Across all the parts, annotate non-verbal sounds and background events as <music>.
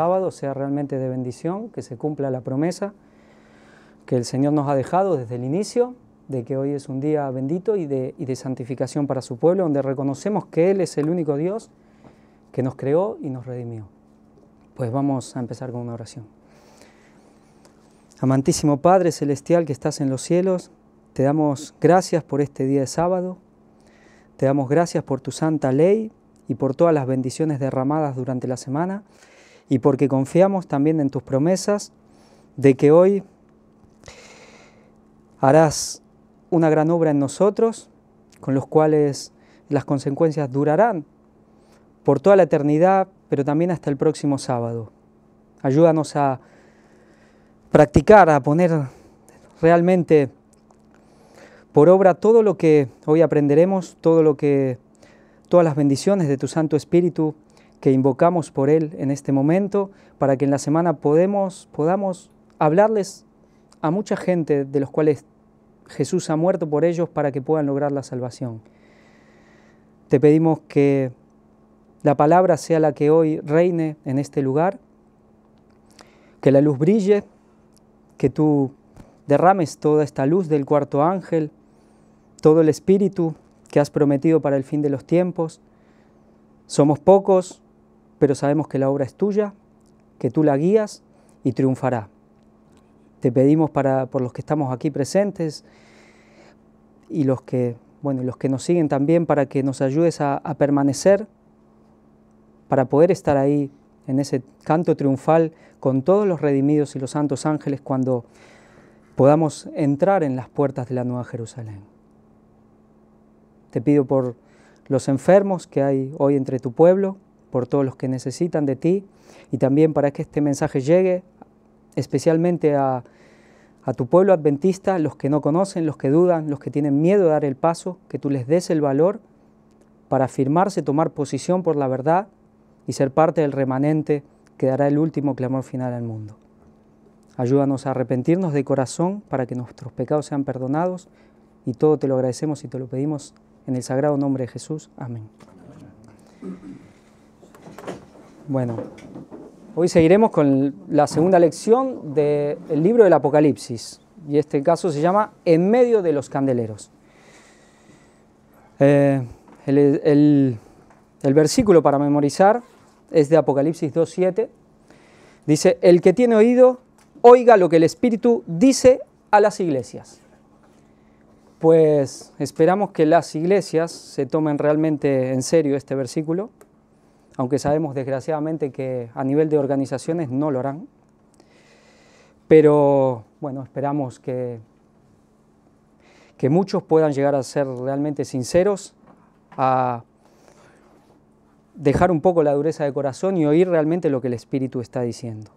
sábado sea realmente de bendición, que se cumpla la promesa que el Señor nos ha dejado desde el inicio, de que hoy es un día bendito y de, y de santificación para su pueblo, donde reconocemos que Él es el único Dios que nos creó y nos redimió. Pues vamos a empezar con una oración. Amantísimo Padre Celestial que estás en los cielos, te damos gracias por este día de sábado, te damos gracias por tu santa ley y por todas las bendiciones derramadas durante la semana y porque confiamos también en tus promesas de que hoy harás una gran obra en nosotros, con los cuales las consecuencias durarán por toda la eternidad, pero también hasta el próximo sábado. Ayúdanos a practicar, a poner realmente por obra todo lo que hoy aprenderemos, todo lo que todas las bendiciones de tu Santo Espíritu que invocamos por Él en este momento, para que en la semana podemos, podamos hablarles a mucha gente de los cuales Jesús ha muerto por ellos para que puedan lograr la salvación. Te pedimos que la palabra sea la que hoy reine en este lugar, que la luz brille, que tú derrames toda esta luz del cuarto ángel, todo el espíritu que has prometido para el fin de los tiempos. Somos pocos, pero sabemos que la obra es tuya, que tú la guías y triunfará. Te pedimos por los que estamos aquí presentes y los que, bueno, los que nos siguen también para que nos ayudes a, a permanecer, para poder estar ahí en ese canto triunfal con todos los redimidos y los santos ángeles cuando podamos entrar en las puertas de la Nueva Jerusalén. Te pido por los enfermos que hay hoy entre tu pueblo, por todos los que necesitan de ti y también para que este mensaje llegue especialmente a, tu pueblo adventista, los que no conocen, los que dudan, los que tienen miedo de dar el paso, que tú les des el valor para afirmarse, tomar posición por la verdad y ser parte del remanente que dará el último clamor final al mundo. Ayúdanos a arrepentirnos de corazón para que nuestros pecados sean perdonados y todo te lo agradecemos y te lo pedimos en el sagrado nombre de Jesús. Amén. Bueno, hoy seguiremos con la segunda lección del libro del Apocalipsis y este caso se llama En medio de los candeleros. Eh, el, el, versículo para memorizar es de Apocalipsis 2.7. Dice, el que tiene oído, oiga lo que el Espíritu dice a las iglesias. Pues esperamos que las iglesias se tomen realmente en serio este versículo aunque sabemos desgraciadamente que a nivel de organizaciones no lo harán. Pero bueno, esperamos que, que muchos puedan llegar a ser realmente sinceros, a dejar un poco la dureza de corazón y oír realmente lo que el Espíritu está diciendo.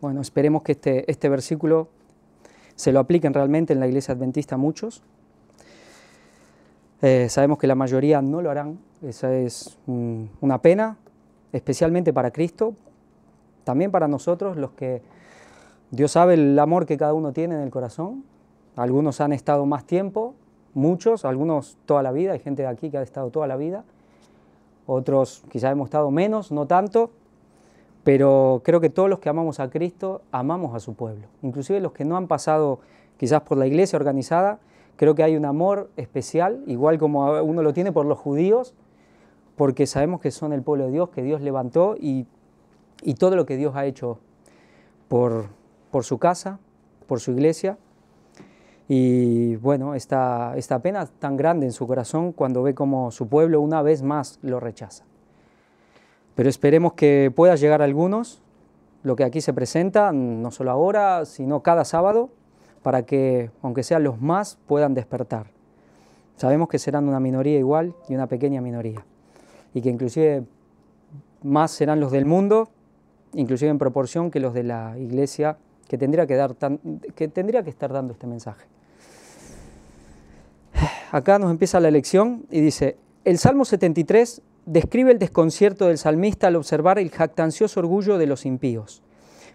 Bueno, esperemos que este, este versículo se lo apliquen realmente en la iglesia adventista muchos. Eh, sabemos que la mayoría no lo harán, esa es una pena, especialmente para Cristo, también para nosotros, los que Dios sabe el amor que cada uno tiene en el corazón. Algunos han estado más tiempo, muchos, algunos toda la vida, hay gente de aquí que ha estado toda la vida, otros quizás hemos estado menos, no tanto, pero creo que todos los que amamos a Cristo amamos a su pueblo, inclusive los que no han pasado quizás por la iglesia organizada, Creo que hay un amor especial, igual como uno lo tiene por los judíos, porque sabemos que son el pueblo de Dios, que Dios levantó y, todo lo que Dios ha hecho por, su casa, por su iglesia. Y bueno, esta, esta pena tan grande en su corazón cuando ve como su pueblo una vez más lo rechaza. Pero esperemos que pueda llegar algunos lo que aquí se presenta, no solo ahora, sino cada sábado para que, aunque sean los más, puedan despertar. Sabemos que serán una minoría igual y una pequeña minoría, y que inclusive más serán los del mundo, inclusive en proporción que los de la iglesia que tendría que, dar que, tendría que estar dando este mensaje. Acá nos empieza la lección y dice, el Salmo 73 describe el desconcierto del salmista al observar el jactancioso orgullo de los impíos.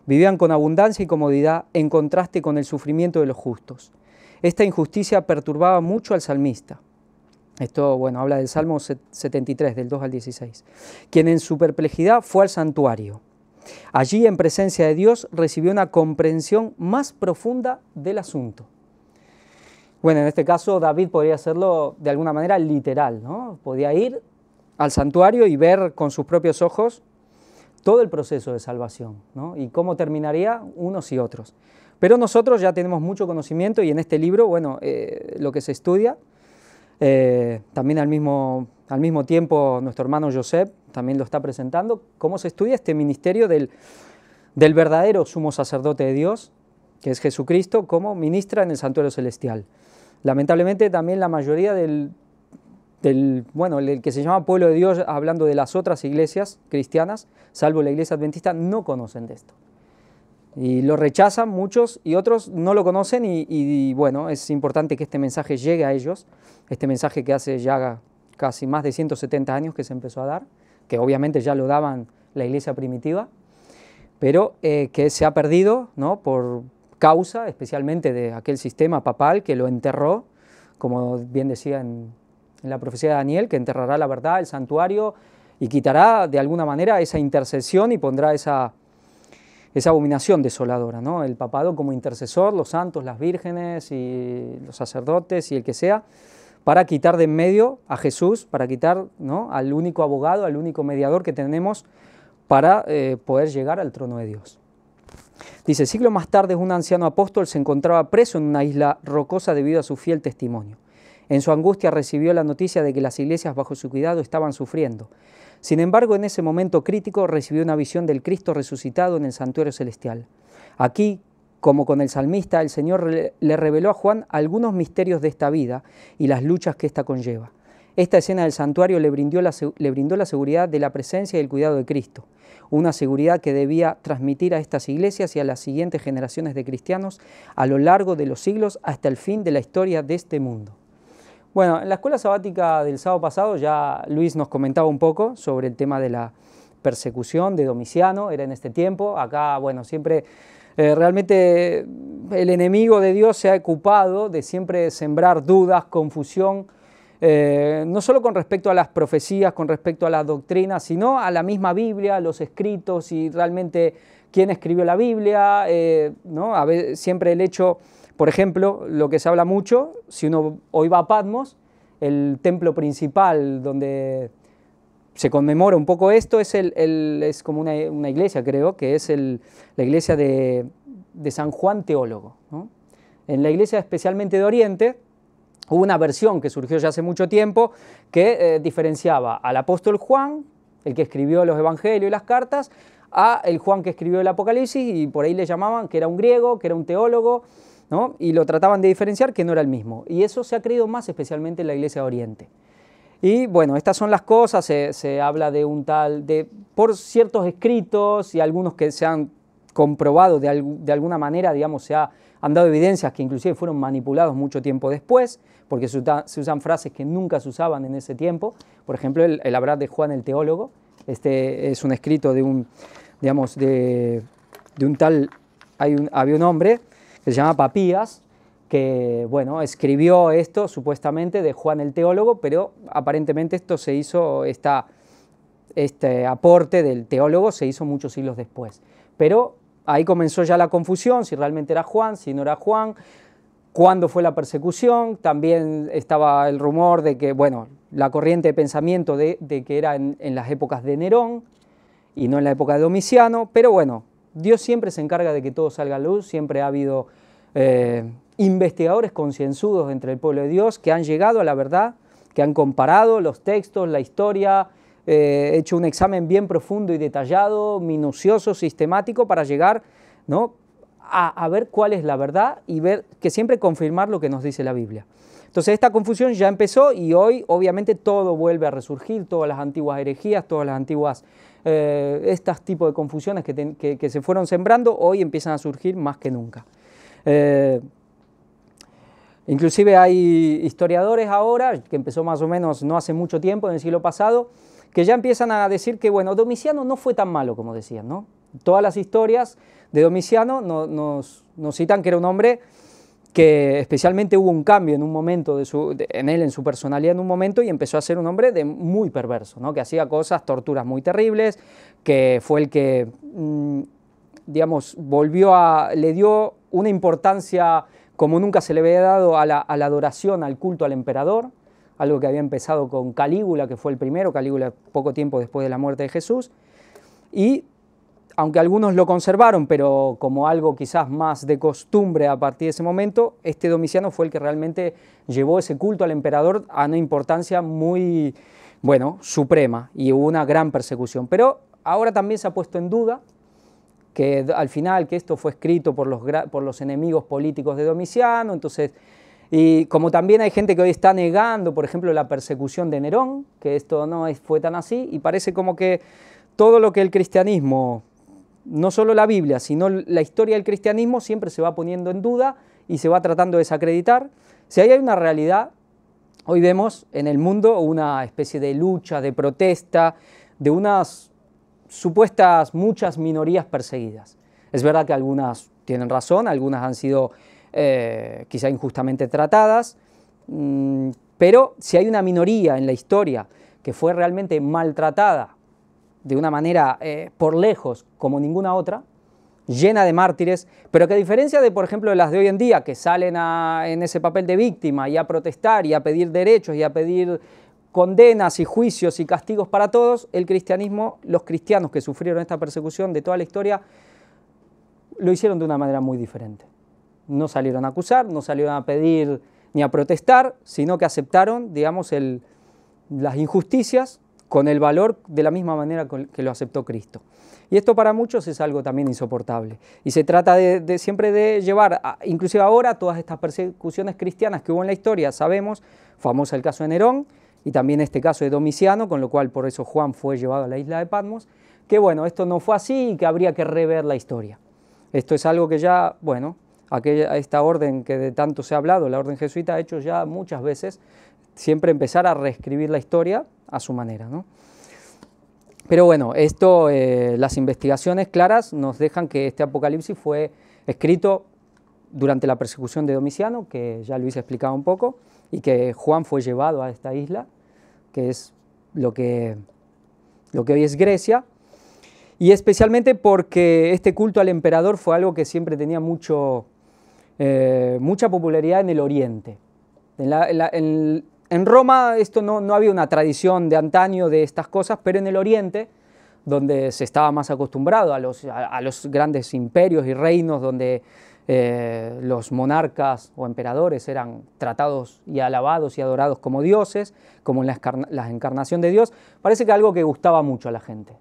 Vivían con abundancia y comodidad en contraste con el sufrimiento de los justos. Esta injusticia perturbaba mucho al salmista. Esto, bueno, habla del Salmo 73, del 2 al 16. Quien en su perplejidad fue al santuario. Allí, en presencia de Dios, recibió una comprensión más profunda del asunto. Bueno, en este caso David podría hacerlo de alguna manera literal, ¿no? Podía ir al santuario y ver con sus propios ojos todo el proceso de salvación y cómo terminaría unos y otros. Pero nosotros ya tenemos mucho conocimiento y en este libro, bueno, eh, lo que se estudia, eh, también al mismo, al mismo tiempo nuestro hermano Josep también lo está presentando, cómo se estudia este ministerio del, del verdadero sumo sacerdote de Dios, que es Jesucristo, como ministra en el santuario celestial. Lamentablemente también la mayoría del bueno, el que se llama pueblo de Dios, hablando de las otras iglesias cristianas, salvo la iglesia adventista, no conocen de esto. Y lo rechazan muchos y otros no lo conocen y, bueno, es importante que este mensaje llegue a ellos, este mensaje que hace ya casi más de 170 años que se empezó a dar, que obviamente ya lo daban la iglesia primitiva, pero eh, que se ha perdido ¿no? por causa especialmente de aquel sistema papal que lo enterró, como bien decía en en la profecía de Daniel, que enterrará la verdad, el santuario, y quitará de alguna manera esa intercesión y pondrá esa, esa abominación desoladora, ¿no? El papado como intercesor, los santos, las vírgenes y los sacerdotes y el que sea, para quitar de en medio a Jesús, para quitar ¿no? al único abogado, al único mediador que tenemos para eh, poder llegar al trono de Dios. Dice, siglo más tarde un anciano apóstol se encontraba preso en una isla rocosa debido a su fiel testimonio. En su angustia recibió la noticia de que las iglesias bajo su cuidado estaban sufriendo. Sin embargo, en ese momento crítico recibió una visión del Cristo resucitado en el santuario celestial. Aquí, como con el salmista, el Señor le reveló a Juan algunos misterios de esta vida y las luchas que esta conlleva. Esta escena del santuario le brindó, la, le brindó, la, seguridad de la presencia y el cuidado de Cristo, una seguridad que debía transmitir a estas iglesias y a las siguientes generaciones de cristianos a lo largo de los siglos hasta el fin de la historia de este mundo. Bueno, en la escuela sabática del sábado pasado ya Luis nos comentaba un poco sobre el tema de la persecución de Domiciano, era en este tiempo. Acá, bueno, siempre eh, realmente el enemigo de Dios se ha ocupado de siempre sembrar dudas, confusión, eh, no solo con respecto a las profecías, con respecto a las doctrinas, sino a la misma Biblia, los escritos y realmente quién escribió la Biblia, eh, ¿no? a siempre el hecho por ejemplo, lo que se habla mucho, si uno hoy va a Patmos, el templo principal donde se conmemora un poco esto es, es como una, iglesia, creo, que es la iglesia de, San Juan Teólogo. En la iglesia especialmente de Oriente, hubo una versión que surgió ya hace mucho tiempo que eh, diferenciaba al apóstol Juan, el que escribió los evangelios y las cartas, a el Juan que escribió el Apocalipsis y por ahí le llamaban que era un griego, que era un teólogo, y lo trataban de diferenciar que no era el mismo. Y eso se ha creído más especialmente en la Iglesia de Oriente. Y bueno, estas son las cosas, se, habla de un tal, de, por ciertos escritos y algunos que se han comprobado de, alguna manera, digamos, se han dado evidencias que inclusive fueron manipulados mucho tiempo después, porque se, usan frases que nunca se usaban en ese tiempo. Por ejemplo, el, el, de Juan el Teólogo, este es un escrito de un, digamos, de, un tal, hay un, había un hombre se llama Papías, que bueno, escribió esto supuestamente de Juan el teólogo, pero aparentemente esto se hizo, esta, este aporte del teólogo se hizo muchos siglos después. Pero ahí comenzó ya la confusión, si realmente era Juan, si no era Juan, cuándo fue la persecución, también estaba el rumor de que, bueno, la corriente de pensamiento de, que era en, las épocas de Nerón y no en la época de Domiciano, pero bueno, Dios siempre se encarga de que todo salga a luz, siempre ha habido eh, investigadores concienzudos entre el pueblo de Dios que han llegado a la verdad, que han comparado los textos, la historia, eh, hecho un examen bien profundo y detallado, minucioso, sistemático para llegar a, a ver cuál es la verdad y ver que siempre confirmar lo que nos dice la Biblia. Entonces esta confusión ya empezó y hoy obviamente todo vuelve a resurgir, todas las antiguas herejías, todas las antiguas eh, estos tipos de confusiones que, se fueron sembrando hoy empiezan a surgir más que nunca. Eh, inclusive hay historiadores ahora, que empezó más o menos no hace mucho tiempo, en el siglo pasado, que ya empiezan a decir que, bueno, Domiciano no fue tan malo como decían, ¿no? Todas las historias de Domiciano nos, nos citan que era un hombre que especialmente hubo un cambio en un momento de su, en él, en su personalidad en un momento, y empezó a ser un hombre de muy perverso, ¿no? que hacía cosas, torturas muy terribles, que fue el que, mm, digamos, volvió a, le dio una importancia como nunca se le había dado a la, a la adoración, al culto al emperador, algo que había empezado con Calígula, que fue el primero, Calígula poco tiempo después de la muerte de Jesús, y aunque algunos lo conservaron, pero como algo quizás más de costumbre a partir de ese momento, este Domiciano fue el que realmente llevó ese culto al emperador a una importancia muy, bueno, suprema y hubo una gran persecución. Pero ahora también se ha puesto en duda que al final que esto fue escrito por los, por los enemigos políticos de Domiciano, entonces... Y como también hay gente que hoy está negando, por ejemplo, la persecución de Nerón, que esto no fue tan así, y parece como que todo lo que el cristianismo no solo la Biblia, sino la historia del cristianismo siempre se va poniendo en duda y se va tratando de desacreditar. Si ahí hay una realidad, hoy vemos en el mundo una especie de lucha, de protesta, de unas supuestas muchas minorías perseguidas. Es verdad que algunas tienen razón, algunas han sido eh, quizá injustamente tratadas, mm, pero si hay una minoría en la historia que fue realmente maltratada, de una manera eh, por lejos como ninguna otra, llena de mártires, pero que a diferencia de, por ejemplo, las de hoy en día, que salen en ese papel de víctima y a protestar y a pedir derechos y a pedir condenas y juicios y castigos para todos, el cristianismo, los cristianos que sufrieron esta persecución de toda la historia, lo hicieron de una manera muy diferente. No salieron a acusar, no salieron a pedir ni a protestar, sino que aceptaron, digamos, el, las injusticias con el valor de la misma manera que lo aceptó Cristo. Y esto para muchos es algo también insoportable. Y se trata de, siempre de llevar, a, inclusive ahora, todas estas persecuciones cristianas que hubo en la historia, sabemos, famoso el caso de Nerón y también este caso de Domiciano, con lo cual por eso Juan fue llevado a la isla de Patmos, que bueno, esto no fue así y que habría que rever la historia. Esto es algo que ya, bueno, aquella, esta orden que de tanto se ha hablado, la orden jesuita, ha hecho ya muchas veces siempre empezar a reescribir la historia a su manera. ¿no? Pero bueno, esto, eh, las investigaciones claras nos dejan que este Apocalipsis fue escrito durante la persecución de Domiciano, que ya Luis explicado un poco, y que Juan fue llevado a esta isla, que es lo que, lo que hoy es Grecia, y especialmente porque este culto al emperador fue algo que siempre tenía mucho, eh, mucha popularidad en el Oriente. En la, en Roma esto no, había una tradición de antaño de estas cosas, pero en el Oriente, donde se estaba más acostumbrado a los, grandes imperios y reinos, donde eh, los monarcas o emperadores eran tratados y alabados y adorados como dioses, como en la, encarnación de Dios, parece que algo que gustaba mucho a la gente.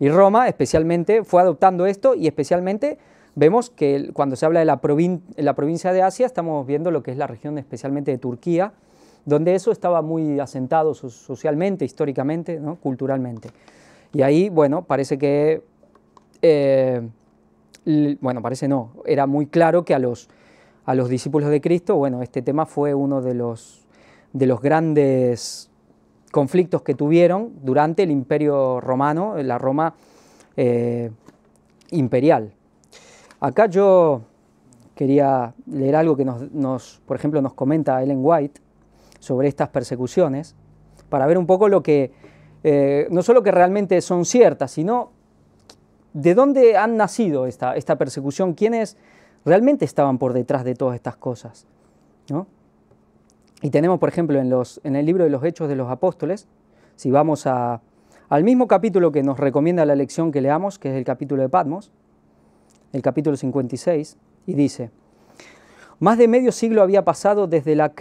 Y Roma especialmente fue adoptando esto y especialmente vemos que cuando se habla de la provincia de Asia estamos viendo lo que es la región especialmente de Turquía, donde eso estaba muy asentado socialmente, históricamente, culturalmente. Y ahí, bueno, parece que, eh, bueno, parece no, era muy claro que a los, a los discípulos de Cristo, bueno, este tema fue uno de los, de los grandes conflictos que tuvieron durante el imperio romano, la Roma eh, imperial. Acá yo quería leer algo que nos, nos, por ejemplo, nos comenta Ellen White, sobre estas persecuciones, para ver un poco lo que, eh, no solo que realmente son ciertas, sino de dónde han nacido esta, esta persecución, quiénes realmente estaban por detrás de todas estas cosas. Y tenemos, por ejemplo, en, los, en el libro de los Hechos de los Apóstoles, si vamos al mismo capítulo que nos recomienda la lección que leamos, que es el capítulo de Patmos, el capítulo 56, y dice, más de medio siglo había pasado desde la,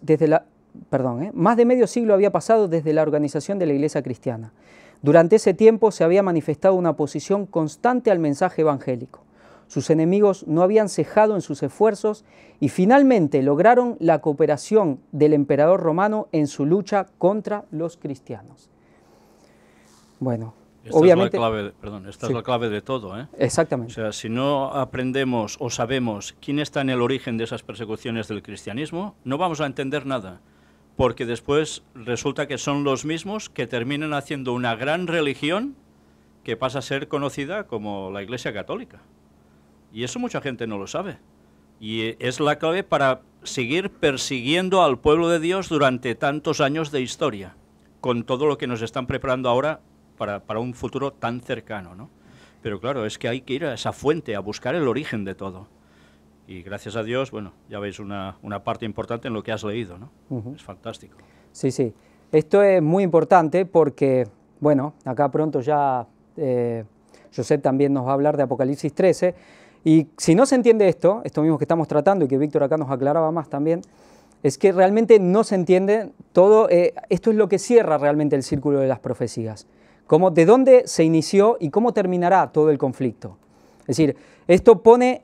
desde la perdón, ¿eh? más de medio siglo había pasado desde la organización de la Iglesia cristiana. Durante ese tiempo se había manifestado una posición constante al mensaje evangélico. Sus enemigos no habían cejado en sus esfuerzos y finalmente lograron la cooperación del emperador romano en su lucha contra los cristianos. Bueno, obviamente. Es la clave, esta es la clave de todo. ¿eh? Exactamente. O sea, si no aprendemos o sabemos quién está en el origen de esas persecuciones del cristianismo, no vamos a entender nada porque después resulta que son los mismos que terminan haciendo una gran religión que pasa a ser conocida como la Iglesia Católica. Y eso mucha gente no lo sabe. Y es la clave para seguir persiguiendo al pueblo de Dios durante tantos años de historia, con todo lo que nos están preparando ahora para, un futuro tan cercano. ¿no? Pero claro, es que hay que ir a esa fuente, a buscar el origen de todo y gracias a Dios, bueno, ya veis una, una parte importante en lo que has leído, ¿no? Es fantástico. Sí, sí. Esto es muy importante porque, bueno, acá pronto ya eh, también nos va a hablar de Apocalipsis 13. Y si no se entiende esto, esto mismo que estamos tratando y que Víctor acá nos aclaraba más también, es que realmente no se entiende todo, eh, esto es lo que cierra realmente el círculo de las profecías, como de dónde se inició y cómo terminará todo el conflicto. Es decir, esto pone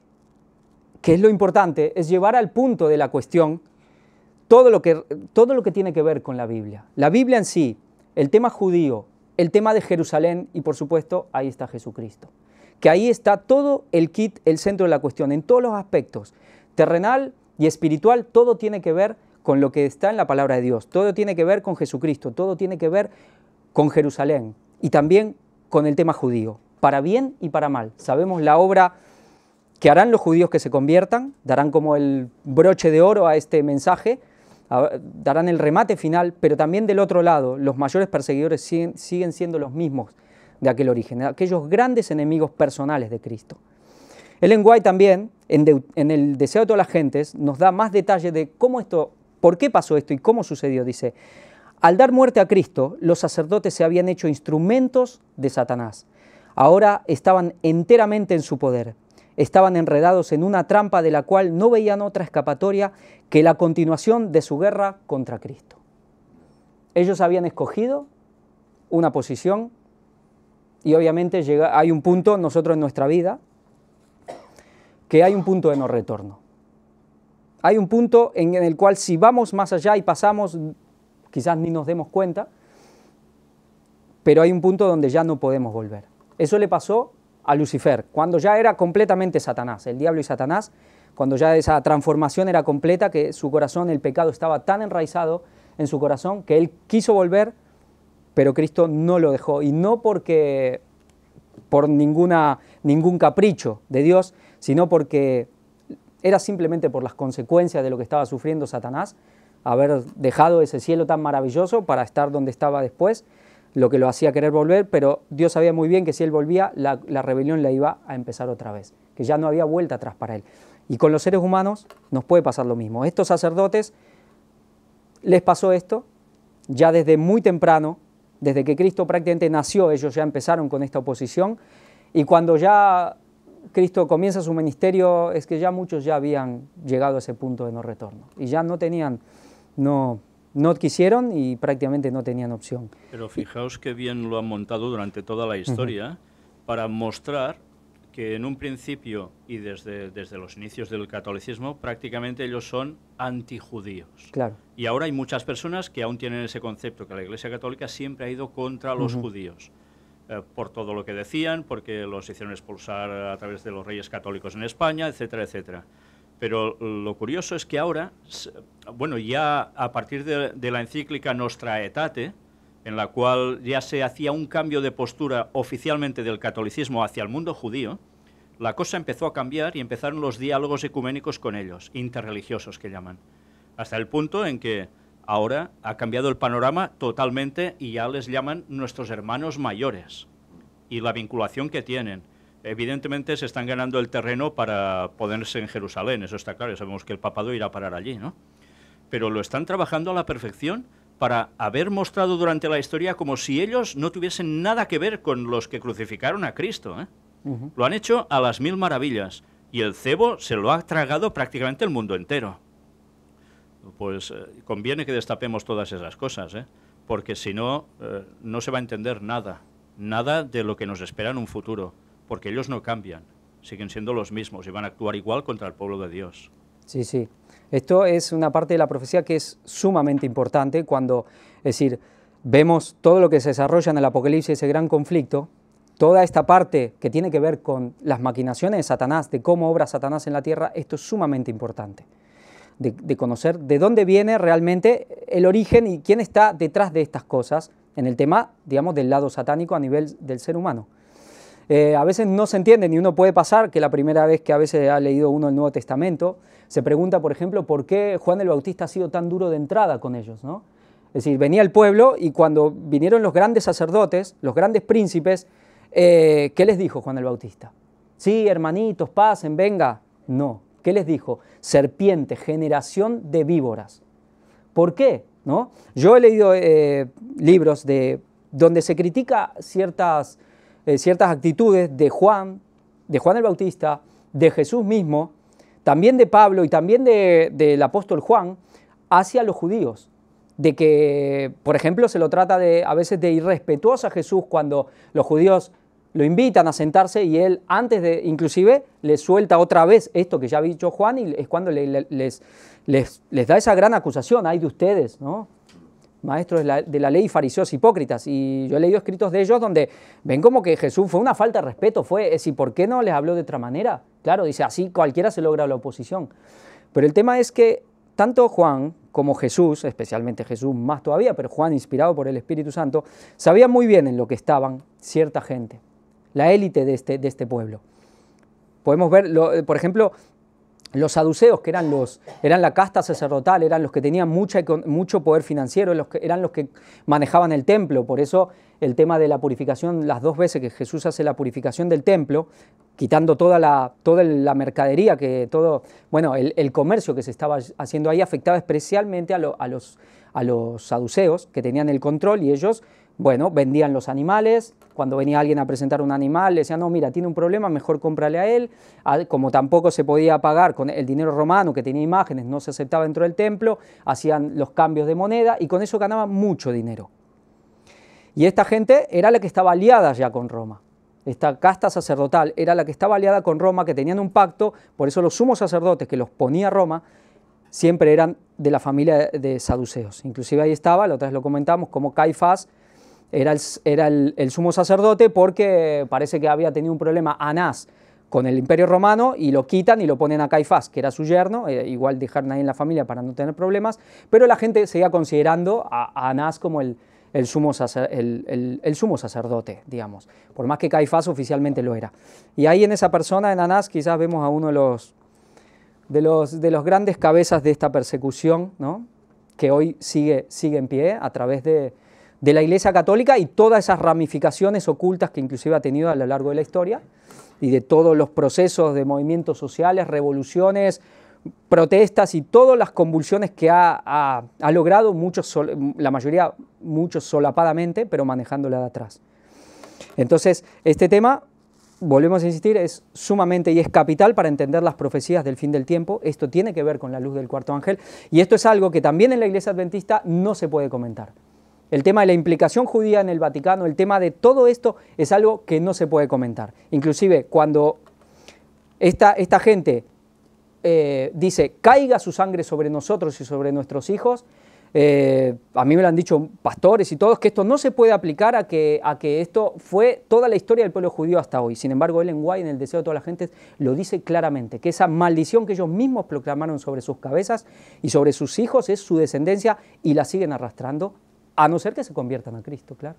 que es lo importante, es llevar al punto de la cuestión todo lo que, todo lo que tiene que ver con la Biblia. La Biblia en sí, el tema judío, el tema de Jerusalén y por supuesto ahí está Jesucristo. Que ahí está todo el kit, el centro de la cuestión, en todos los aspectos, terrenal y espiritual, todo tiene que ver con lo que está en la palabra de Dios, todo tiene que ver con Jesucristo, todo tiene que ver con Jerusalén y también con el tema judío, para bien y para mal. Sabemos la obra que harán los judíos que se conviertan, darán como el broche de oro a este mensaje, darán el remate final, pero también del otro lado, los mayores perseguidores siguen, siendo los mismos de aquel origen, aquellos grandes enemigos personales de Cristo. Ellen White también, en, en, El Deseo de todas las gentes, nos da más detalle de cómo esto, por qué pasó esto y cómo sucedió. Dice, al dar muerte a Cristo, los sacerdotes se habían hecho instrumentos de Satanás. Ahora estaban enteramente en su poder estaban enredados en una trampa de la cual no veían otra escapatoria que la continuación de su guerra contra Cristo. Ellos habían escogido una posición y obviamente hay un punto, nosotros en nuestra vida, que hay un punto de no retorno. Hay un punto en el cual si vamos más allá y pasamos, quizás ni nos demos cuenta, pero hay un punto donde ya no podemos volver. Eso le pasó a Lucifer, cuando ya era completamente Satanás, el diablo y Satanás, cuando ya esa transformación era completa, que su corazón, el pecado estaba tan enraizado en su corazón, que él quiso volver, pero Cristo no lo dejó, y no porque por ninguna, ningún capricho de Dios, sino porque era simplemente por las consecuencias de lo que estaba sufriendo Satanás, haber dejado ese cielo tan maravilloso para estar donde estaba después, lo que lo hacía querer volver, pero Dios sabía muy bien que si él volvía, la, rebelión la iba a empezar otra vez, que ya no había vuelta atrás para él. Y con los seres humanos nos puede pasar lo mismo. Estos sacerdotes les pasó esto ya desde muy temprano, desde que Cristo prácticamente nació, ellos ya empezaron con esta oposición y cuando ya Cristo comienza su ministerio es que ya muchos ya habían llegado a ese punto de no retorno y ya no tenían no no quisieron y prácticamente no tenían opción. Pero fijaos qué bien lo han montado durante toda la historia para mostrar que en un principio y desde, desde los inicios del catolicismo prácticamente ellos son antijudíos. Claro. Y ahora hay muchas personas que aún tienen ese concepto, que la Iglesia Católica siempre ha ido contra los judíos, eh, por todo lo que decían, porque los hicieron expulsar a través de los reyes católicos en España, etcétera, etcétera. Pero lo curioso es que ahora, bueno, ya a partir de, la encíclica Nostra Etate, en la cual ya se hacía un cambio de postura oficialmente del catolicismo hacia el mundo judío, la cosa empezó a cambiar y empezaron los diálogos ecuménicos con ellos, interreligiosos que llaman, hasta el punto en que ahora ha cambiado el panorama totalmente y ya les llaman nuestros hermanos mayores y la vinculación que tienen evidentemente se están ganando el terreno para ponerse en Jerusalén, eso está claro, sabemos que el papado irá a parar allí, ¿no? Pero lo están trabajando a la perfección para haber mostrado durante la historia como si ellos no tuviesen nada que ver con los que crucificaron a Cristo. ¿eh? Lo han hecho a las mil maravillas y el cebo se lo ha tragado prácticamente el mundo entero. Pues eh, conviene que destapemos todas esas cosas, ¿eh? porque si no, eh, no se va a entender nada, nada de lo que nos espera en un futuro porque ellos no cambian, siguen siendo los mismos y van a actuar igual contra el pueblo de Dios. Sí, sí. Esto es una parte de la profecía que es sumamente importante cuando, es decir, vemos todo lo que se desarrolla en el Apocalipsis, ese gran conflicto, toda esta parte que tiene que ver con las maquinaciones de Satanás, de cómo obra Satanás en la tierra, esto es sumamente importante. De, de, conocer de dónde viene realmente el origen y quién está detrás de estas cosas en el tema, digamos, del lado satánico a nivel del ser humano. Eh, a veces no se entiende, ni uno puede pasar que la primera vez que a veces ha leído uno el Nuevo Testamento, se pregunta, por ejemplo, por qué Juan el Bautista ha sido tan duro de entrada con ellos, ¿no? Es decir, venía el pueblo y cuando vinieron los grandes sacerdotes, los grandes príncipes, eh, ¿qué les dijo Juan el Bautista? Sí, hermanitos, pasen, venga. No, ¿qué les dijo? Serpiente, generación de víboras. ¿Por qué? ¿No? Yo he leído eh, libros de, donde se critica ciertas eh, ciertas actitudes de Juan, de Juan el Bautista, de Jesús mismo, también de Pablo y también del apóstol Juan hacia los judíos. De que, por ejemplo, se lo trata de, a veces de irrespetuoso a Jesús cuando los judíos lo invitan a sentarse y él antes de, inclusive, le suelta otra vez esto que ya ha dicho Juan y es cuando les, les, les, da esa gran acusación, hay de ustedes, ¿no? maestros de la, ley, fariseos hipócritas. Y yo he leído escritos de ellos donde ven como que Jesús fue una falta de respeto, fue, es, eh, ¿y por qué no les habló de otra manera? Claro, dice, así cualquiera se logra la oposición. Pero el tema es que tanto Juan como Jesús, especialmente Jesús más todavía, pero Juan inspirado por el Espíritu Santo, sabía muy bien en lo que estaban cierta gente, la élite de este, de este pueblo. Podemos ver, por ejemplo, los saduceos, que eran, los, eran la casta sacerdotal, eran los que tenían mucha, mucho poder financiero, eran los que manejaban el templo. Por eso el tema de la purificación, las dos veces que Jesús hace la purificación del templo, quitando toda la, toda la mercadería, que todo, bueno, el, comercio que se estaba haciendo ahí afectaba especialmente a, los, a los saduceos, que tenían el control y ellos bueno, vendían los animales, cuando venía alguien a presentar un animal, le decían, no, mira, tiene un problema, mejor cómprale a él. Ah, como tampoco se podía pagar con el dinero romano que tenía imágenes, no se aceptaba dentro del templo, hacían los cambios de moneda y con eso ganaban mucho dinero. Y esta gente era la que estaba aliada ya con Roma. Esta casta sacerdotal era la que estaba aliada con Roma, que tenían un pacto, por eso los sumos sacerdotes que los ponía Roma siempre eran de la familia de saduceos. Inclusive ahí estaba, la otra vez lo comentamos, como Caifás era, el, sumo sacerdote porque parece que había tenido un problema Anás con el imperio romano y lo quitan y lo ponen a Caifás, que era su yerno, eh, igual dejar nadie en la familia para no tener problemas, pero la gente seguía considerando a, Anás como el, sumo, el, sumo, sacerdote, digamos, por más que Caifás oficialmente lo era. Y ahí en esa persona, en Anás, quizás vemos a uno de los, de los, de los grandes cabezas de esta persecución, ¿no? que hoy sigue, sigue en pie a través de, de la Iglesia Católica y todas esas ramificaciones ocultas que inclusive ha tenido a lo largo de la historia y de todos los procesos de movimientos sociales, revoluciones, protestas y todas las convulsiones que ha, logrado, muchos, la mayoría muchos solapadamente, pero manejándola de atrás. Entonces, este tema, volvemos a insistir, es sumamente y es capital para entender las profecías del fin del tiempo. Esto tiene que ver con la luz del cuarto ángel y esto es algo que también en la iglesia adventista no se puede comentar. El tema de la implicación judía en el Vaticano, el tema de todo esto es algo que no se puede comentar. Inclusive cuando esta, esta gente eh, dice, caiga su sangre sobre nosotros y sobre nuestros hijos, eh, a mí me lo han dicho pastores y todos, que esto no se puede aplicar a que, a que esto fue toda la historia del pueblo judío hasta hoy. Sin embargo, Ellen White, en el deseo de toda la gente, lo dice claramente, que esa maldición que ellos mismos proclamaron sobre sus cabezas y sobre sus hijos es su descendencia y la siguen arrastrando a no ser que se conviertan a Cristo, claro.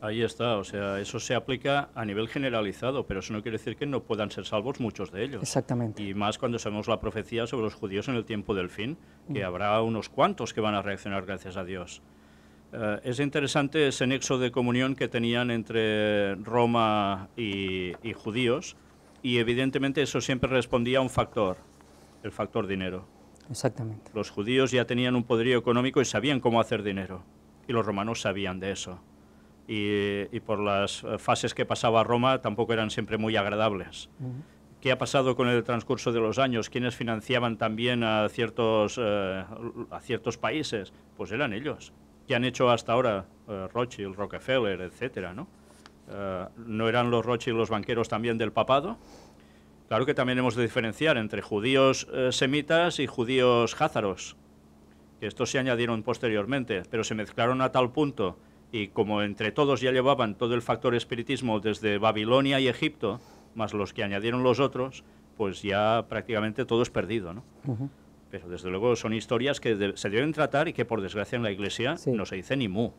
Ahí está, o sea, eso se aplica a nivel generalizado, pero eso no quiere decir que no puedan ser salvos muchos de ellos. Exactamente. Y más cuando sabemos la profecía sobre los judíos en el tiempo del fin, que mm. habrá unos cuantos que van a reaccionar gracias a Dios. Eh, es interesante ese nexo de comunión que tenían entre Roma y, y judíos, y evidentemente eso siempre respondía a un factor, el factor dinero. Exactamente. Los judíos ya tenían un poderío económico y sabían cómo hacer dinero y los romanos sabían de eso. Y, por las fases que pasaba Roma tampoco eran siempre muy agradables. ¿Qué ha pasado con el transcurso de los años? ¿Quiénes financiaban también a ciertos, eh, a ciertos países? Pues eran ellos. ¿Qué han hecho hasta ahora eh, Rothschild, Rockefeller, etcétera? ¿no? Eh, ¿No eran los Rothschild los banqueros también del papado? Claro que también hemos de diferenciar entre judíos semitas y judíos jázaros estos se añadieron posteriormente, pero se mezclaron a tal punto y como entre todos ya llevaban todo el factor espiritismo desde Babilonia y Egipto, más los que añadieron los otros, pues ya prácticamente todo es perdido, ¿no? Pero desde luego son historias que se deben tratar y que por desgracia en la Iglesia no se dice ni mu.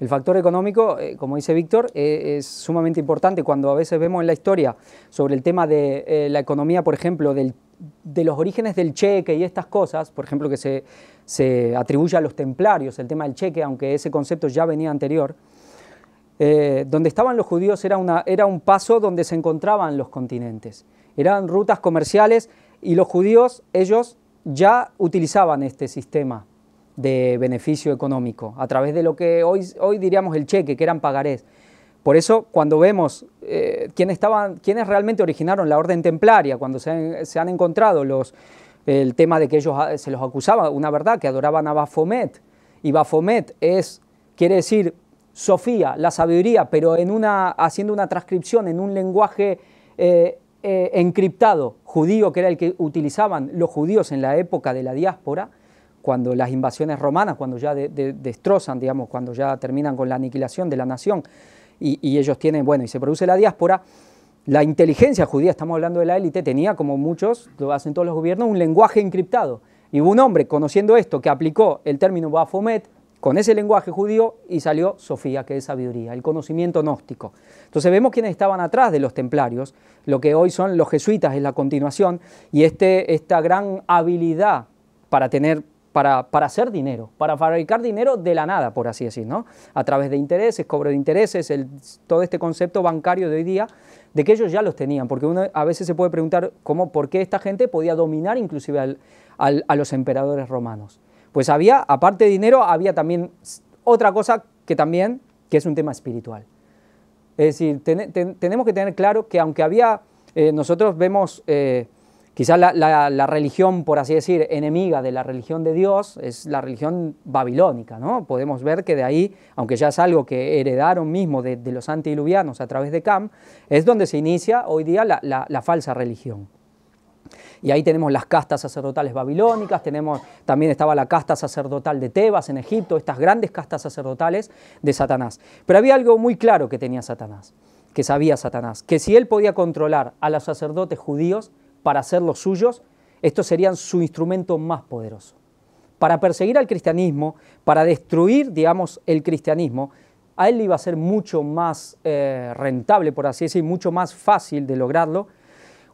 El factor económico, eh, como dice Víctor, eh, es sumamente importante cuando a veces vemos en la historia sobre el tema de eh, la economía, por ejemplo, de los orígenes del cheque y estas cosas, por ejemplo, que se, se, atribuye a los templarios, el tema del cheque, aunque ese concepto ya venía anterior, donde estaban los judíos era, una, era un paso donde se encontraban los continentes, eran rutas comerciales y los judíos, ellos ya utilizaban este sistema de beneficio económico, a través de lo que hoy, hoy diríamos el cheque, que eran pagarés. Por eso, cuando vemos eh, quién estaban, quiénes realmente originaron la orden templaria, cuando se han, encontrado los, el tema de que ellos ah, se los acusaban, una verdad, que adoraban a Bafomet, y Bafomet es, quiere decir Sofía, la sabiduría, pero en una, haciendo una transcripción en un lenguaje eh, eh, encriptado judío, que era el que utilizaban los judíos en la época de la diáspora, cuando las invasiones romanas, cuando ya destrozan, digamos, cuando ya terminan con la aniquilación de la nación, y, ellos tienen, bueno, y se produce la diáspora, la inteligencia judía, estamos hablando de la élite, tenía, como muchos, lo hacen todos los gobiernos, un lenguaje encriptado. Y hubo un hombre, conociendo esto, que aplicó el término Baphomet, con ese lenguaje judío y salió Sofía, que es sabiduría, el conocimiento gnóstico. Entonces vemos quiénes estaban atrás de los templarios, lo que hoy son los jesuitas, es la continuación, y este, esta gran habilidad para tener para, hacer dinero, para fabricar dinero de la nada, por así decirlo A través de intereses, cobro de intereses, el, todo este concepto bancario de hoy día, de que ellos ya los tenían, porque uno a veces se puede preguntar cómo, por qué esta gente podía dominar inclusive a los emperadores romanos. Pues había, aparte de dinero, había también otra cosa que también, que es un tema espiritual. Es decir, tenemos que tener claro que aunque había, eh, nosotros vemos... Eh, Quizás la, religión, por así decir, enemiga de la religión de Dios es la religión babilónica, ¿no? Podemos ver que de ahí, aunque ya es algo que heredaron mismo de, los antediluvianos a través de Cam, es donde se inicia hoy día la, falsa religión. Y ahí tenemos las castas sacerdotales babilónicas, tenemos, también estaba la casta sacerdotal de Tebas en Egipto, estas grandes castas sacerdotales de Satanás. Pero había algo muy claro que tenía Satanás, que sabía Satanás, que si él podía controlar a los sacerdotes judíos, para los suyos, estos serían su instrumento más poderoso. Para perseguir al cristianismo, para destruir, digamos, el cristianismo, a él le iba a ser mucho más eh, rentable, por así decir, mucho más fácil de lograrlo,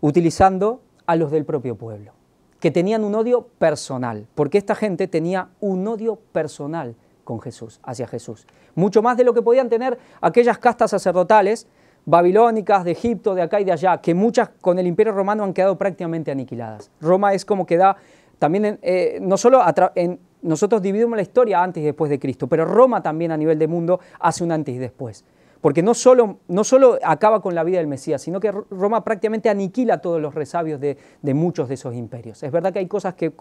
utilizando a los del propio pueblo, que tenían un odio personal, porque esta gente tenía un odio personal con Jesús, hacia Jesús, mucho más de lo que podían tener aquellas castas sacerdotales babilónicas, de Egipto, de acá y de allá, que muchas con el Imperio Romano han quedado prácticamente aniquiladas. Roma es como que da, también, eh, no solo en, nosotros dividimos la historia antes y después de Cristo, pero Roma también a nivel de mundo hace un antes y después. Porque no solo, no solo acaba con la vida del Mesías, sino que Roma prácticamente aniquila todos los resabios de, muchos de esos imperios. Es verdad que hay cosas que,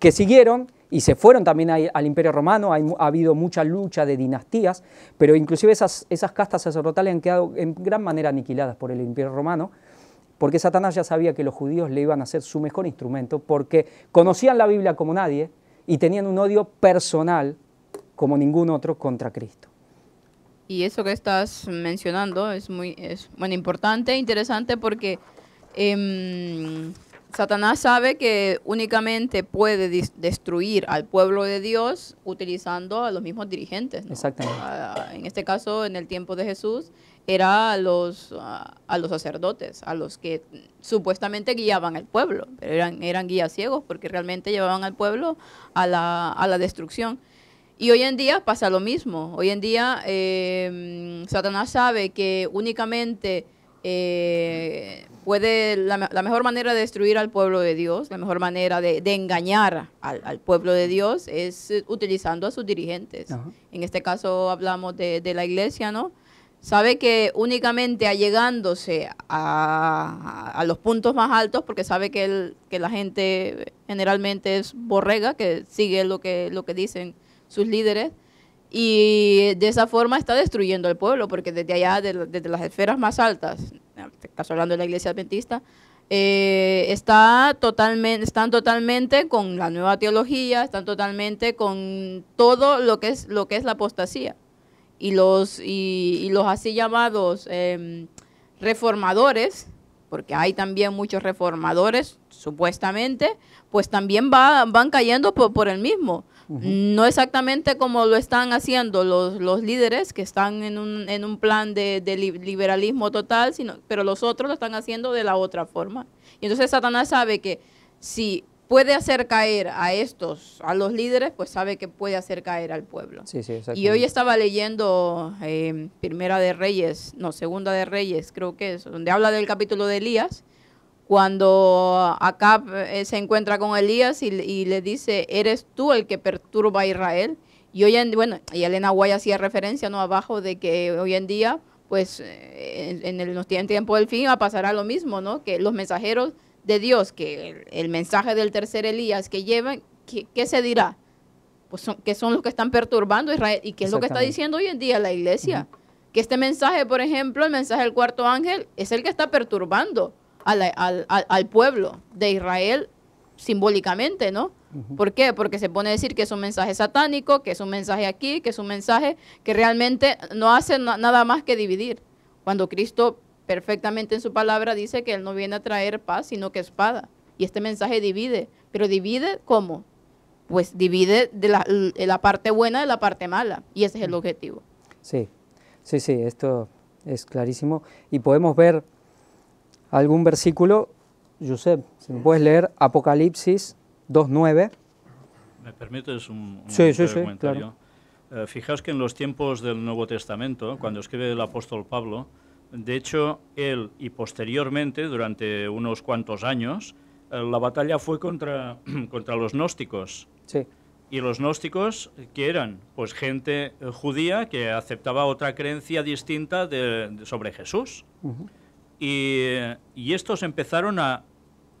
que siguieron, y se fueron también al Imperio Romano, ha habido mucha lucha de dinastías, pero inclusive esas, esas castas sacerdotales han quedado en gran manera aniquiladas por el Imperio Romano, porque Satanás ya sabía que los judíos le iban a ser su mejor instrumento, porque conocían la Biblia como nadie y tenían un odio personal como ningún otro contra Cristo. Y eso que estás mencionando es muy es, bueno, importante e interesante porque... Em, Satanás sabe que únicamente puede destruir al pueblo de Dios utilizando a los mismos dirigentes. Exactamente. Ah, en este caso, en el tiempo de Jesús, era a los, ah, a los sacerdotes, a los que supuestamente guiaban al pueblo, pero eran, eran guías ciegos porque realmente llevaban al pueblo a la, destrucción. Y hoy en día pasa lo mismo. Hoy en día eh, Satanás sabe que únicamente... Eh, puede la, mejor manera de destruir al pueblo de Dios, la mejor manera de, engañar al, pueblo de Dios es utilizando a sus dirigentes. En este caso hablamos de, la iglesia, ¿no? Sabe que únicamente allegándose a, a los puntos más altos, porque sabe que, el, que la gente generalmente es borrega, que sigue lo que, lo que dicen sus líderes, y de esa forma está destruyendo al pueblo, porque desde allá, desde las esferas más altas, Ah, en este caso hablando de la iglesia adventista, eh, está totalmente, están totalmente con la nueva teología, están totalmente con todo lo que es, lo que es la apostasía. Y los, y, los así llamados em, reformadores, porque hay también muchos reformadores, supuestamente, pues también van cayendo por, por el mismo. No exactamente como lo están haciendo los, los líderes que están en un, en un plan de, liberalismo total, sino, pero los otros lo están haciendo de la otra forma. Y entonces Satanás sabe que si puede hacer caer a estos, a los líderes, pues sabe que puede hacer caer al pueblo. y hoy estaba leyendo eh, Primera de Reyes, no, Segunda de Reyes, creo que es, donde habla del capítulo de Elías, cuando uh, acá eh, se encuentra con Elías y, le dice, eres tú el que perturba a Israel. Y hoy en bueno, y Elena Guay hacía referencia no abajo de que hoy en día, pues eh, en, el el, en tiempo del fin a pasará lo mismo, ¿no? Que los mensajeros de Dios, que el, mensaje del tercer Elías que llevan, ¿qué, se dirá? Pues son, que son los que están perturbando a Israel y qué es lo que está diciendo hoy en día la iglesia. Que este mensaje, por ejemplo, el mensaje del cuarto ángel, es el que está perturbando al, pueblo de Israel simbólicamente, ¿no? ¿Por qué? Porque se pone a decir que es un mensaje satánico, que es un mensaje aquí, que es un mensaje que realmente no hace nada más que dividir. Cuando Cristo perfectamente en su palabra dice que Él no viene a traer paz, sino que espada. Y este mensaje divide. Pero divide cómo? Pues divide de la, la parte buena de la parte mala. Y ese es el objetivo. Sí, sí, sí, esto es clarísimo. Y podemos ver algún versículo, Josep, si me puedes leer Apocalipsis 2.9. ¿Me permites un, un sí, eh, fijaos que en los tiempos del Nuevo Testamento, cuando escribe el apóstol Pablo, de hecho, él y posteriormente, durante unos cuantos años, eh, la batalla fue contra, <clears throat> contra los gnósticos. Sí. Y los gnósticos, ¿qué eran? Pues gente eh, judía que aceptaba otra creencia distinta sobre Jesús. Y, estos empezaron a